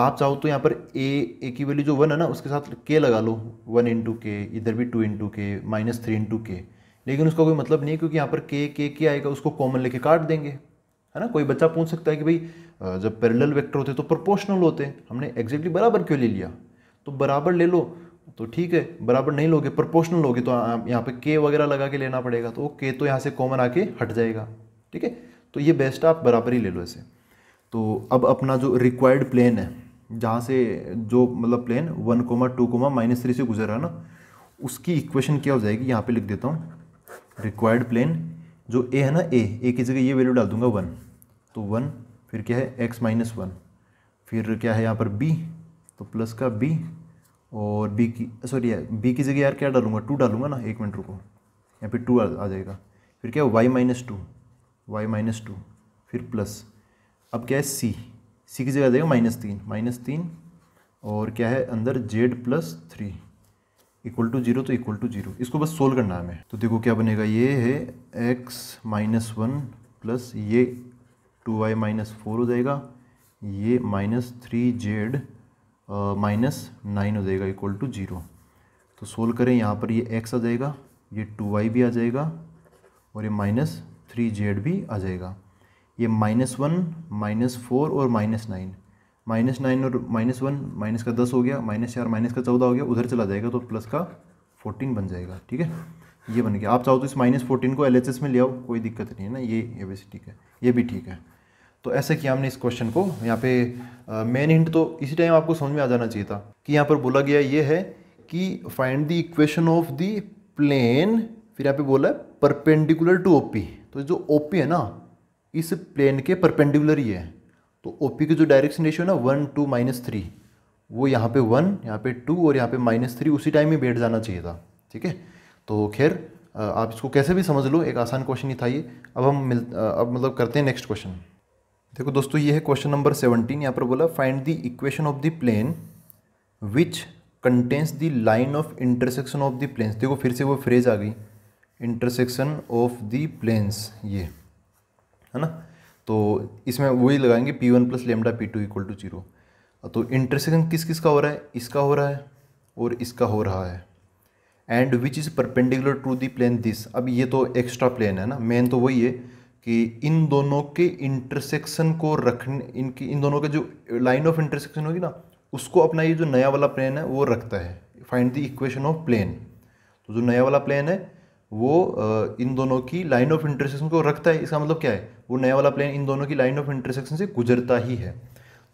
आप चाहो तो यहाँ पर ए ए की वैल्यू जो वन है ना उसके साथ के लगा लो वन इंटू के इधर भी two into k minus three into k लेकिन उसका कोई मतलब नहीं है क्योंकि यहाँ पर के के के आएगा उसको कॉमन लेके काट देंगे है ना कोई बच्चा पूछ सकता है कि भाई जब पैरेलल वेक्टर होते तो प्रोपोर्शनल होते हमने एग्जैक्टली बराबर क्यों ले लिया तो बराबर ले लो तो ठीक है बराबर नहीं लोगे प्रोपोर्शनल लोगे तो यहाँ पे के वगैरह लगा के लेना पड़ेगा तो के तो यहाँ से कॉमन आके हट जाएगा ठीक है तो ये बेस्ट आप बराबर ही ले लो ऐसे तो अब अपना जो रिक्वायर्ड प्लेन है जहाँ से जो मतलब plane one comma two comma minus three से गुजर रहा है ना उसकी इक्वेशन क्या हो जाएगी यहाँ पे लिख देता हूँ रिक्वायर्ड प्लेन जो ए है ना ए ए की जगह ये वैल्यू डाल दूंगा वन तो वन फिर क्या है एक्स माइनस वन फिर क्या है यहाँ पर बी तो प्लस का बी और बी की सॉरी बी की जगह यार क्या डालूंगा टू डालूंगा ना एक मिनट रुको यहाँ पे टू आ जाएगा फिर क्या है Y minus two y minus two फिर प्लस अब क्या है सी सी की जगह आ जाएगा माइनस तीन माइनस तीन और क्या है अंदर z plus three equal to zero तो इक्वल टू जीरो इसको बस सोल्व करना है हमें तो देखो क्या बनेगा ये है एक्स माइनस वन प्लस ये टू वाई माइनस फोर हो जाएगा ये minus three z minus nine हो जाएगा इक्वल टू जीरो तो सोल्व करें यहाँ पर ये एक्स आ जाएगा ये टू वाई भी आ जाएगा और ये माइनस थ्री जेड भी आ जाएगा ये माइनस वन माइनस फोर और माइनस नाइन माइनस नाइन और माइनस वन माइनस का दस हो गया माइनस चार माइनस का चौदह हो गया उधर चला जाएगा तो प्लस का फोर्टीन बन जाएगा ठीक है ये बन गया आप चाहो तो इस माइनस फोर्टीन को एल में ले आओ कोई दिक्कत नहीं है ना ये ये वैसे ठीक है ये भी ठीक है तो ऐसे किया हमने इस क्वेश्चन को यहाँ पे मेन हिंट तो इसी टाइम आपको समझ में आ जाना चाहिए था कि यहाँ पर बोला गया ये है कि find the equation of the plane फिर यहाँ पे बोला है परपेंडिकुलर टू ओपी तो जो ओपी है ना इस प्लेन के परपेंडिकुलर ही है तो ओपी के जो डायरेक्शन रेशियो है ना वन टू माइनस थ्री वो यहाँ पे वन यहाँ पे टू और यहाँ पे माइनस थ्री उसी टाइम में बैठ जाना चाहिए था ठीक है तो खैर आप इसको कैसे भी समझ लो एक आसान क्वेश्चन ही था ये अब हम मिल अब मतलब करते हैं नेक्स्ट क्वेश्चन देखो दोस्तों ये है क्वेश्चन नंबर सेवनटीन यहाँ पर बोला find the equation of the plane which contains the line of intersection of the planes देखो फिर से वो फ्रेज आ गई इंटरसेक्शन ऑफ द प्लेन्स ये है ना तो इसमें वही लगाएंगे P one plus lambda P two equal to zero तो इंटरसेक्शन किस किस का हो रहा है इसका हो रहा है और इसका हो रहा है and which is perpendicular to the plane this अब ये तो एक्स्ट्रा प्लेन है ना मेन तो वही है कि इन दोनों के इंटरसेक्शन को रखने इनकी इन दोनों के जो लाइन ऑफ इंटरसेक्शन होगी ना उसको अपना ये जो नया वाला प्लेन है वो रखता है find the equation of plane तो जो नया वाला प्लेन है वो इन दोनों की लाइन ऑफ इंटरसेक्शन को रखता है इसका मतलब क्या है वो नया वाला प्लेन इन दोनों की लाइन ऑफ इंटरसेक्शन से गुजरता ही है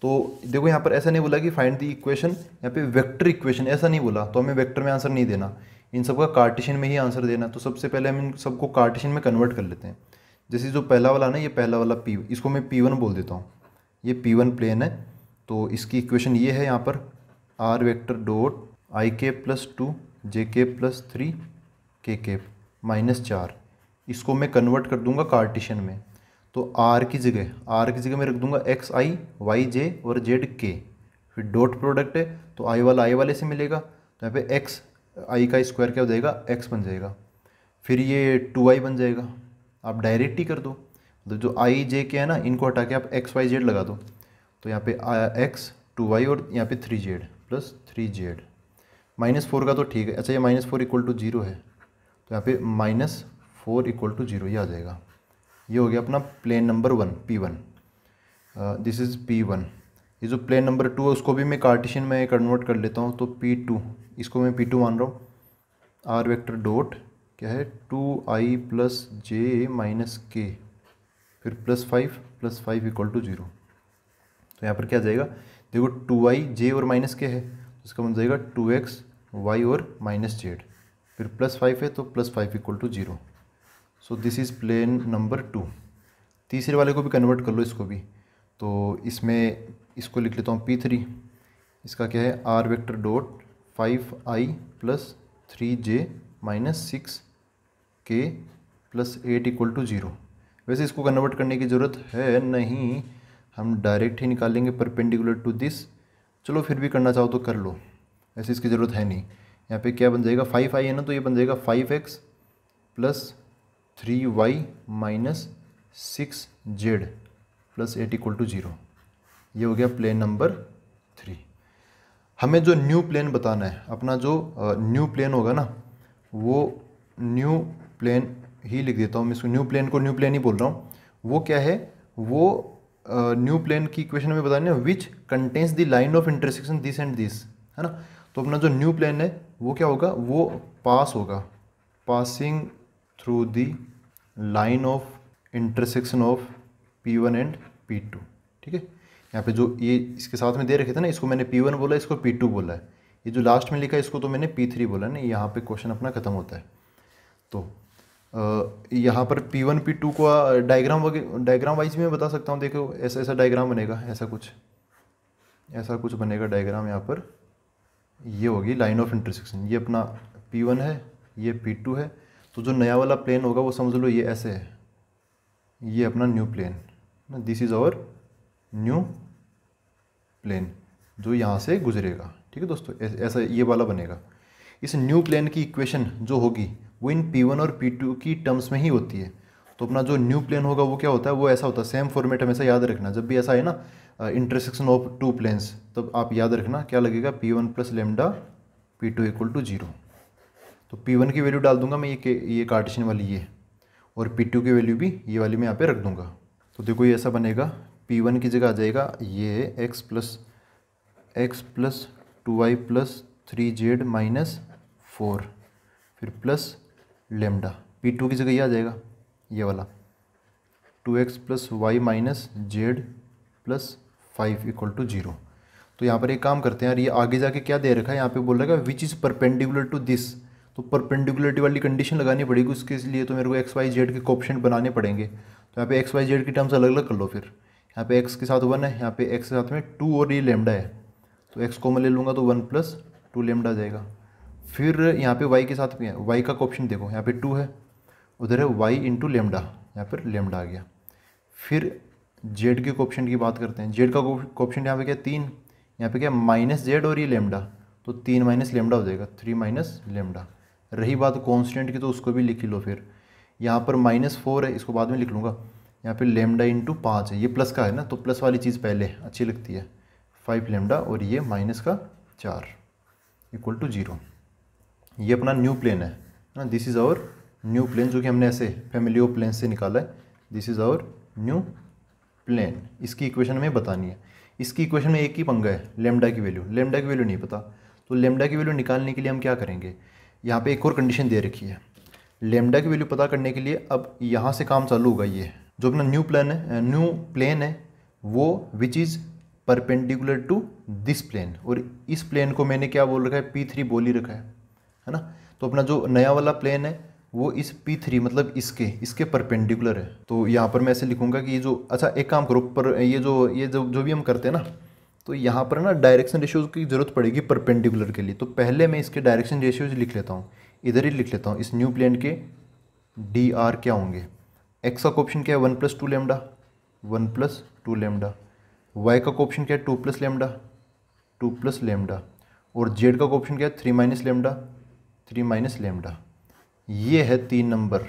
तो देखो यहाँ पर ऐसा नहीं बोला कि फाइंड द इक्वेशन यहाँ पे वेक्टर इक्वेशन ऐसा नहीं बोला तो हमें वेक्टर में आंसर नहीं देना इन सबका कार्टिशन में ही आंसर देना तो सबसे पहले हम इन सबको कार्टिशन में कन्वर्ट कर लेते हैं जैसे जो पहला वाला ना ये पहला वाला पी इसको मैं पी वन बोल देता हूँ ये पी वन प्लेन है तो इसकी इक्वेशन ये है यहाँ पर आर वेक्टर डॉट आई के प्लस टू जे के प्लस थ्री के के माइनस चार इसको मैं कन्वर्ट कर दूंगा कार्टिशन में तो आर की जगह आर की जगह मैं रख दूंगा एक्स आई वाई जे और जेड के फिर डॉट प्रोडक्ट है तो आई वाला आई वाले से मिलेगा तो यहाँ पे एक्स आई का स्क्वायर क्या हो जाएगा एक्स बन जाएगा फिर ये टू आई बन जाएगा आप डायरेक्ट ही कर दो मतलब जो आई जे के है ना इनको हटा के आप एक्स वाई जेड लगा दो तो यहाँ पे एक्स टू वाई और यहाँ पे three z plus three z minus four का तो ठीक है अच्छा ये minus four equal to zero है तो यहाँ पे minus four equal to zero ये आ जाएगा ये हो गया अपना plane number one P one this is P one ये जो प्लेन नंबर टू है उसको भी मैं कार्टिशन में कन्वर्ट कर लेता हूँ तो पी टू इसको मैं पी टू मान रहा हूँ आर वेक्टर डॉट क्या है two i plus j minus k फिर plus five plus five equal to zero तो यहाँ पर क्या जाएगा देखो टू आई जे और माइनस के है तो इसका बन मतलब जाएगा टू एक्स वाई और माइनस जेड फिर प्लस फाइव है तो plus five equal to zero so this is plane number two तीसरे वाले को भी कन्वर्ट कर लो इसको भी तो इसमें इसको लिख लेता हूँ पी थ्री इसका क्या है are vector dot five i plus three j minus six k plus eight equal to zero वैसे इसको कन्वर्ट करने की ज़रूरत है नहीं हम डायरेक्ट ही निकालेंगे परपेंडिकुलर टू दिस चलो फिर भी करना चाहो तो कर लो ऐसे इसकी ज़रूरत है नहीं यहाँ पे क्या बन जाएगा फाइव आई है ना तो ये बन जाएगा five x plus three Y minus six Z plus eight equal to zero ये हो गया प्लेन नंबर थ्री हमें जो न्यू प्लेन बताना है अपना जो न्यू प्लेन होगा ना वो न्यू प्लेन ही लिख देता हूँ मैं इसको न्यू प्लेन को न्यू प्लेन ही बोल रहा हूँ वो क्या है वो न्यू uh, प्लेन की इक्वेशन में बताने which contains the line of intersection this and this है ना तो अपना जो न्यू प्लेन है वो क्या होगा वो पास होगा passing through the line of intersection of P one and P two ठीक है यहाँ पे जो ये इसके साथ में दे रखे थे ना इसको मैंने पी वन बोला इसको पी टू बोला है ये जो लास्ट में लिखा है इसको तो मैंने पी थ्री बोला ना यहाँ पे क्वेश्चन अपना खत्म होता है तो यहाँ पर पी वन पी टू को डायग्राम वगैरह डायग्राम वाइज भी मैं बता सकता हूँ देखो ऐसा ऐसा डायग्राम बनेगा ऐसा कुछ ऐसा कुछ बनेगा डायग्राम यहाँ पर ये होगी लाइन ऑफ इंटरसेक्शन ये अपना पी वन है ये पी टू है तो जो नया वाला प्लेन होगा वो समझ लो ये ऐसे है ये अपना new plane this is our new plane जो यहाँ से गुजरेगा ठीक है दोस्तों ऐसा ये वाला बनेगा इस न्यू प्लेन की इक्वेशन जो होगी वो इन पी वन और पी टू की टर्म्स में ही होती है तो अपना जो न्यू प्लेन होगा वो क्या होता है वो ऐसा होता है सेम फॉर्मेट हमेशा याद रखना जब भी ऐसा है ना इंटरसेक्शन ऑफ टू प्लेन्स तब आप याद रखना क्या लगेगा P one plus lambda P two equal to zero तो पी वन की वैल्यू डाल दूंगा मैं ये ये कार्टिशन वाली ये और पी टू की वैल्यू भी ये वाली मैं यहाँ पे रख दूंगा तो देखो ये ऐसा बनेगा पी वन की जगह आ जाएगा ये x plus x plus two Y plus three z minus four फिर प्लस लेमडा पी टू की जगह ये आ जाएगा ये वाला two x plus y minus z plus five equal to zero तो यहाँ पर एक काम करते हैं यार ये आगे जाके क्या दे रखा है यहाँ पे बोल रहा है which is perpendicular to this तो परपेंडिकुलरिटी वाली कंडीशन लगानी पड़ेगी उसके लिए तो मेरे को एक्स वाई जेड के कॉप्शन बनाने पड़ेंगे तो यहाँ पे एक्स वाई जेड की टर्म्स अलग अलग कर लो फिर यहाँ पे एक्स के साथ वन है यहाँ पे एक्स के साथ में टू और ये लेमडा है तो एक्स कॉमन ले लूँगा तो वन प्लस टू लेमडा जाएगा फिर यहाँ पे y के साथ है y का ऑप्शन देखो यहाँ पे टू है उधर है y इंटू लेमडा यहाँ पर लेमडा आ गया फिर जेड के ऑप्शन की बात करते हैं जेड का ऑप्शन यहाँ पे क्या तीन यहाँ पे क्या माइनस जेड और ये लेमडा तो तीन माइनस लेमडा हो जाएगा थ्री माइनस लेमडा रही बात कॉन्स्टेंट की तो उसको भी लिख लो फिर यहाँ पर माइनस फोर है इसको बाद में लिख लूँगा यहाँ पे लेमडा इंटू पाँच है ये प्लस का है ना तो प्लस वाली चीज़ पहले अच्छी लगती है फाइव लेमडा और ये माइनस का चार इक्वल टू जीरो ये अपना न्यू प्लेन है ना this is our new plane जो कि हमने ऐसे फैमिली ऑफ प्लेन से निकाला है this is our new plane इसकी इक्वेशन में बतानी है इसकी इक्वेशन में एक ही पंगा है लेमडा की वैल्यू लेमडा की वैल्यू नहीं पता तो लेमडा की वैल्यू निकालने के लिए हम क्या करेंगे यहाँ पे एक और कंडीशन दे रखी है लेमडा की वैल्यू पता करने के लिए अब यहाँ से काम चालू होगा ये जो अपना न्यू प्लान है न्यू प्लेन है वो which is perpendicular to this plane और इस प्लेन को मैंने क्या बोल रखा है पी थ्री बोली रखा है है ना तो अपना जो नया वाला प्लेन है वो इस पी थ्री मतलब इसके इसके परपेंडिकुलर है तो यहाँ पर मैं ऐसे लिखूंगा कि ये जो अच्छा एक काम करो पर ये जो ये जो जो भी हम करते हैं ना तो यहाँ पर ना डायरेक्शन रेशियोज़ की ज़रूरत पड़ेगी परपेंडिकुलर के लिए तो पहले मैं इसके डायरेक्शन रेशियोज़ लिख लेता हूँ इधर ही लिख लेता हूँ इस न्यू प्लेन के डी आर क्या होंगे एक्स का ऑप्शन क्या है one plus two lambda one plus two lambda वाई का ऑप्शन क्या है two plus lambda two plus lambda और जेड का ऑप्शन क्या है three minus lambda three minus lambda ये है तीन नंबर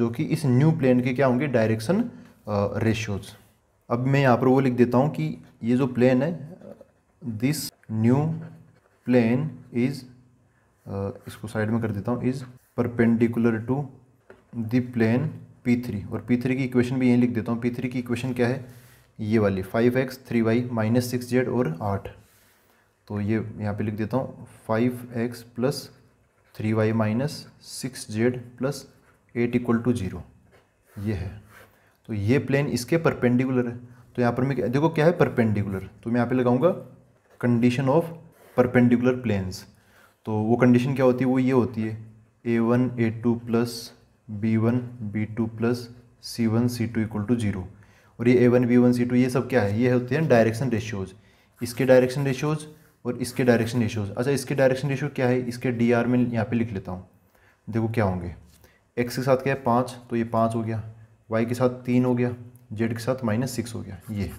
जो कि इस न्यू प्लेन के क्या होंगे डायरेक्शन रेशियोज अब मैं यहाँ पर वो लिख देता हूँ कि ये जो प्लेन है दिस न्यू प्लेन इज़ इसको साइड में कर देता हूँ is perpendicular to the plane P three और पी थ्री की इक्वेशन भी यहीं लिख देता हूँ पी थ्री की इक्वेशन क्या है ये वाली five X three Y minus six Z और आठ तो ये यहाँ पे लिख देता हूँ five x plus three Y minus six Z plus eight equal to zero ये है तो ये प्लेन इसके परपेंडिकुलर है तो यहाँ पर मैं देखो क्या है परपेंडिकुलर तो मैं यहाँ पे लगाऊंगा कंडीशन ऑफ परपेंडिकुलर प्लेन्स तो वो कंडीशन क्या होती है वो ये होती है A one A two plus B one B two plus C one C two equal to zero और ये ए वन बी वन सी टू ये सब क्या है ये होते हैं डायरेक्शन रेशियोज़ इसके डायरेक्शन रेशियोज़ और इसके डायरेक्शन रेशियोज अच्छा इसके डायरेक्शन रेशियो क्या है इसके डी आर में यहाँ पे लिख लेता हूँ देखो क्या होंगे एक्स के साथ क्या है पाँच तो ये पाँच हो गया वाई के साथ तीन हो गया जेड के साथ माइनस सिक्स हो गया ये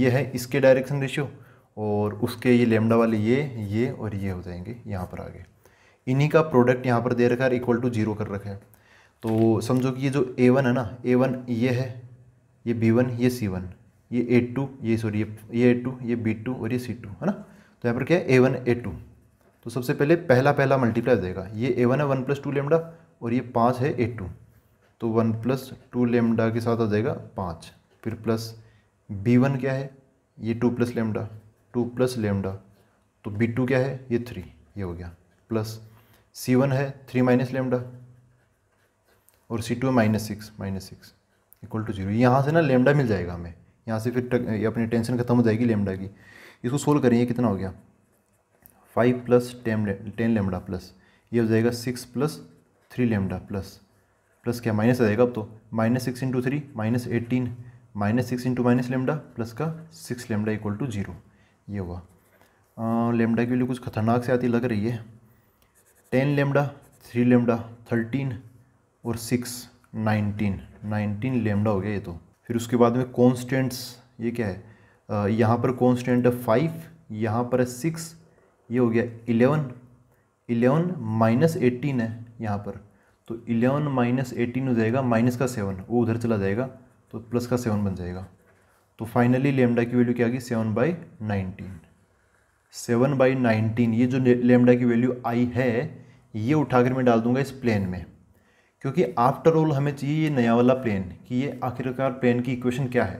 ये है इसके डायरेक्शन रेशियो और उसके ये लेमडा वाले ये ये और ये हो जाएंगे यहाँ पर आगे इन्हीं का प्रोडक्ट यहाँ पर दे रखा है इक्वल टू जीरो कर रखा है तो समझो कि ये जो ए वन है ना ए वन ये है ये बी वन ये सी वन ये ए टू ये सॉरी ये ये ए टू ये बी टू और ये सी टू है ना तो यहाँ पर क्या है ए वन ए टू तो सबसे पहले पहला पहला मल्टीप्लाई देगा ये ए वन है वन प्लस टू लेमडा और ये पाँच है ए टू तो वन प्लस टू लेमडा के साथ आ जाएगा पाँच फिर प्लस बी वन क्या है ये two plus lambda two plus lambda तो बी टू क्या है ये थ्री ये हो गया प्लस सी वन है थ्री माइनस लेमडा और सी टू है minus six minus six equal to zero यहाँ से ना लेमडा मिल जाएगा हमें यहाँ से फिर टक, अपनी टेंशन खत्म हो जाएगी लेमडा की इसको सोल्व करेंगे कितना हो गया five plus ten ten lambda plus ये हो जाएगा six plus three lambda plus plus क्या माइनस आ जाएगा अब तो minus six into three minus eighteen minus six into minus lambda plus का six lambda equal to zero ये हुआ लेमडा की वैल्यू कुछ खतरनाक से आती लग रही है ten lambda three lambda thirteen और सिक्स नाइनटीन नाइनटीन लेमडा हो गया ये तो फिर उसके बाद में कॉन्स्टेंट्स ये क्या है यहाँ पर कॉन्स्टेंट है फाइव यहाँ पर है सिक्स ये हो गया इलेवन इलेवन माइनस एटीन है यहाँ पर तो इलेवन माइनस एटीन हो जाएगा माइनस का सेवन वो उधर चला जाएगा तो प्लस का सेवन बन जाएगा तो फाइनली लेमडा की वैल्यू क्या आ गई seven by nineteen seven by nineteen ये जो लेमडा की वैल्यू आई है ये उठाकर मैं डाल दूंगा इस प्लेन में क्योंकि आफ्टर ऑल हमें चाहिए ये नया वाला प्लेन कि ये आखिरकार प्लेन की इक्वेशन क्या है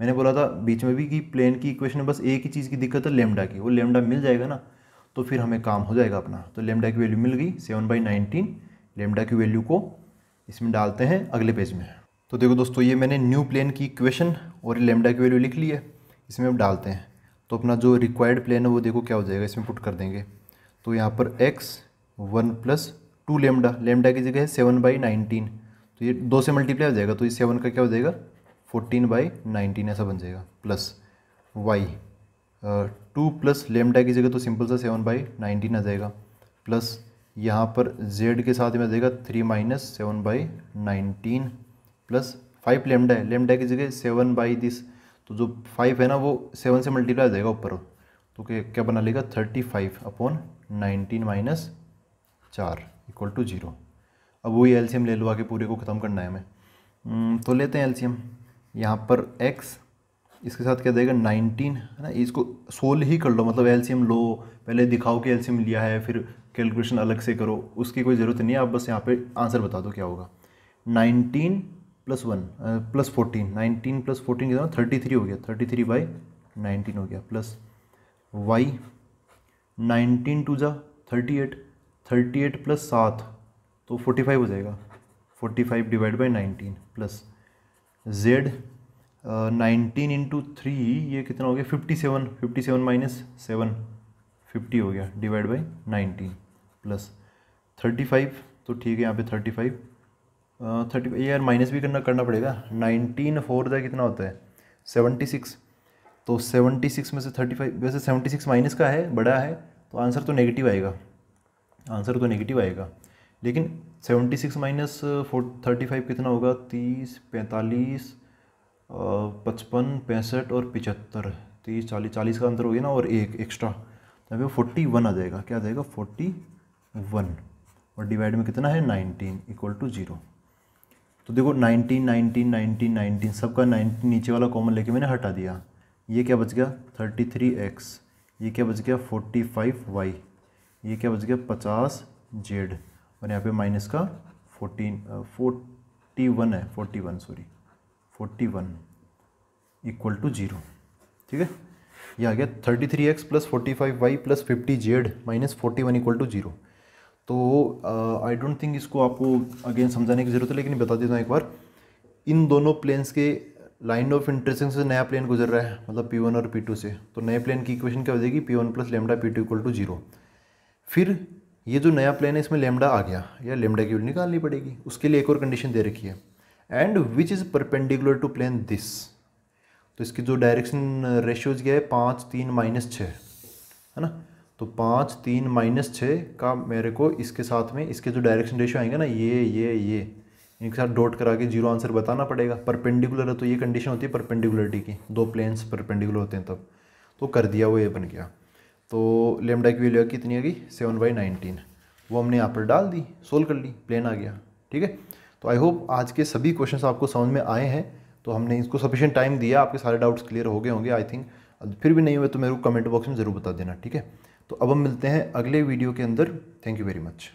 मैंने बोला था बीच में भी कि प्लेन की इक्वेशन बस एक ही चीज़ की दिक्कत है लेमडा की वो लेमडा मिल जाएगा ना तो फिर हमें काम हो जाएगा अपना तो लेमडा की वैल्यू मिल गई सेवन बाई नाइनटीन लेमडा की वैल्यू को इसमें डालते हैं अगले पेज में तो देखो दोस्तों ये मैंने न्यू प्लेन की इक्वेशन और लेमडा की वैल्यू लिख ली है इसमें अब डालते हैं तो अपना जो रिक्वायर्ड प्लेन है वो देखो क्या हो जाएगा इसमें पुट कर देंगे तो यहाँ पर x one plus two lambda lambda की जगह है सेवन बाई नाइनटीन तो ये दो से मल्टीप्लाई हो जाएगा तो ये सेवन का क्या हो जाएगा फोर्टीन बाई नाइनटीन ऐसा बन जाएगा plus Y two plus lambda की जगह तो सिंपल सा सेवन बाई नाइनटीन आ जाएगा प्लस यहाँ पर जेड के साथ में आ जाएगा three minus seven by nineteen plus five lambda है लेमडा की जगह सेवन बाई दिस तो जो फाइव है ना वो सेवन से मल्टीप्लाई आ जाएगा ऊपर तो क्या बना लेगा thirty five upon nineteen minus चार इक्वल टू जीरो अब वही एल ले लो आगे पूरे को ख़त्म करना है हमें हम्म, तो लेते हैं एलसीएम यहाँ पर एक्स इसके साथ क्या देगा नाइनटीन है ना इसको सोल ही कर लो मतलब एलसीएम लो पहले दिखाओ कि एलसीएम लिया है फिर कैलकुलेशन अलग से करो उसकी कोई ज़रूरत नहीं है आप बस यहाँ पे आंसर बता दो क्या होगा nineteen plus one plus fourteen nineteen plus fourteen कितना थर्टी थ्री हो गया थर्टी थ्री बाई नाइनटीन हो गया प्लस वाई नाइनटीन टू जा thirty eight thirty eight plus सात तो फोर्टी फाइव हो जाएगा forty five divide by nineteen plus Z nineteen into three ये कितना हो गया fifty seven fifty seven minus seven fifty हो गया divide by nineteen plus thirty five तो ठीक है यहाँ पे थर्टी फाइव थर्टी फाइव यार माइनस भी करना करना पड़ेगा नाइनटीन फोर दा कितना होता है सेवेंटी सिक्स तो सेवेंटी सिक्स में से थर्टी फाइव वैसे सेवेंटी सिक्स माइनस का है बड़ा है तो आंसर तो नेगेटिव आएगा आंसर तो नेगेटिव आएगा लेकिन seventy six minus four thirty five कितना होगा तीस पैंतालीस uh, पचपन पैंसठ और पिचहत्तर तीस चालीस चालीस का अंतर हो गया ना और एक एक्स्ट्रा तो यहाँ फोर्टी वन आ जाएगा क्या आ जाएगा फोर्टी वन और डिवाइड में कितना है नाइनटीन इक्वल टू जीरो तो देखो नाइनटीन नाइनटीन नाइनटीन नाइनटीन सबका नाइनटीन नीचे वाला कॉमन लेके मैंने हटा दिया ये क्या बच गया थर्टी थ्री एक्स ये क्या बच गया फोर्टी फाइव वाई ये क्या बच गया पचास जेड और यहाँ पे माइनस का फोर्टीन फोर्टी वन है forty one sorry forty one equal to zero ठीक है ये आ गया thirty three X plus forty five Y plus fifty Z minus forty one equal to zero तो आई डोंट थिंक इसको आपको अगेन समझाने की ज़रूरत है लेकिन बता देता हूँ एक बार इन दोनों प्लेन्स के लाइन ऑफ इंटरेस्टिंग से नया प्लेन गुजर रहा है मतलब पी वन और पी टू से तो नए प्लेन की इक्वेशन क्या हो जाएगी P one plus lambda P two equal to zero फिर ये जो नया प्लेन है इसमें लेमडा आ गया या लेमडा की निकालनी पड़ेगी उसके लिए एक और कंडीशन दे रखी है and which is perpendicular to plane this तो इसकी जो डायरेक्शन रेशियोज गया है पाँच तीन माइनस छः है ना तो पाँच तीन माइनस छः का मेरे को इसके साथ में इसके जो डायरेक्शन रेशियो आएंगे ना ये ये ये इनके साथ डॉट करा के जीरो आंसर बताना पड़ेगा परपेंडिकुलर है तो ये कंडीशन होती है परपेंडिकुलरिटी की दो प्लेन्स परपेंडिकुलर होते हैं तब तो कर दिया वो ये बन गया तो लेमडा की वैल्यू कितनी आ गई सेवन बाई नाइनटीन वो हमने यहाँ पर डाल दी सोल्व कर ली प्लेन आ गया ठीक है तो आई होप आज के सभी क्वेश्चन आपको समझ में आए हैं तो हमने इसको सफिशेंट टाइम दिया आपके सारे डाउट्स क्लियर हो गए होंगे आई थिंक फिर भी नहीं हुए तो मेरे को कमेंट बॉक्स में ज़रूर बता देना ठीक है तो अब हम मिलते हैं अगले वीडियो के अंदर थैंक यू वेरी मच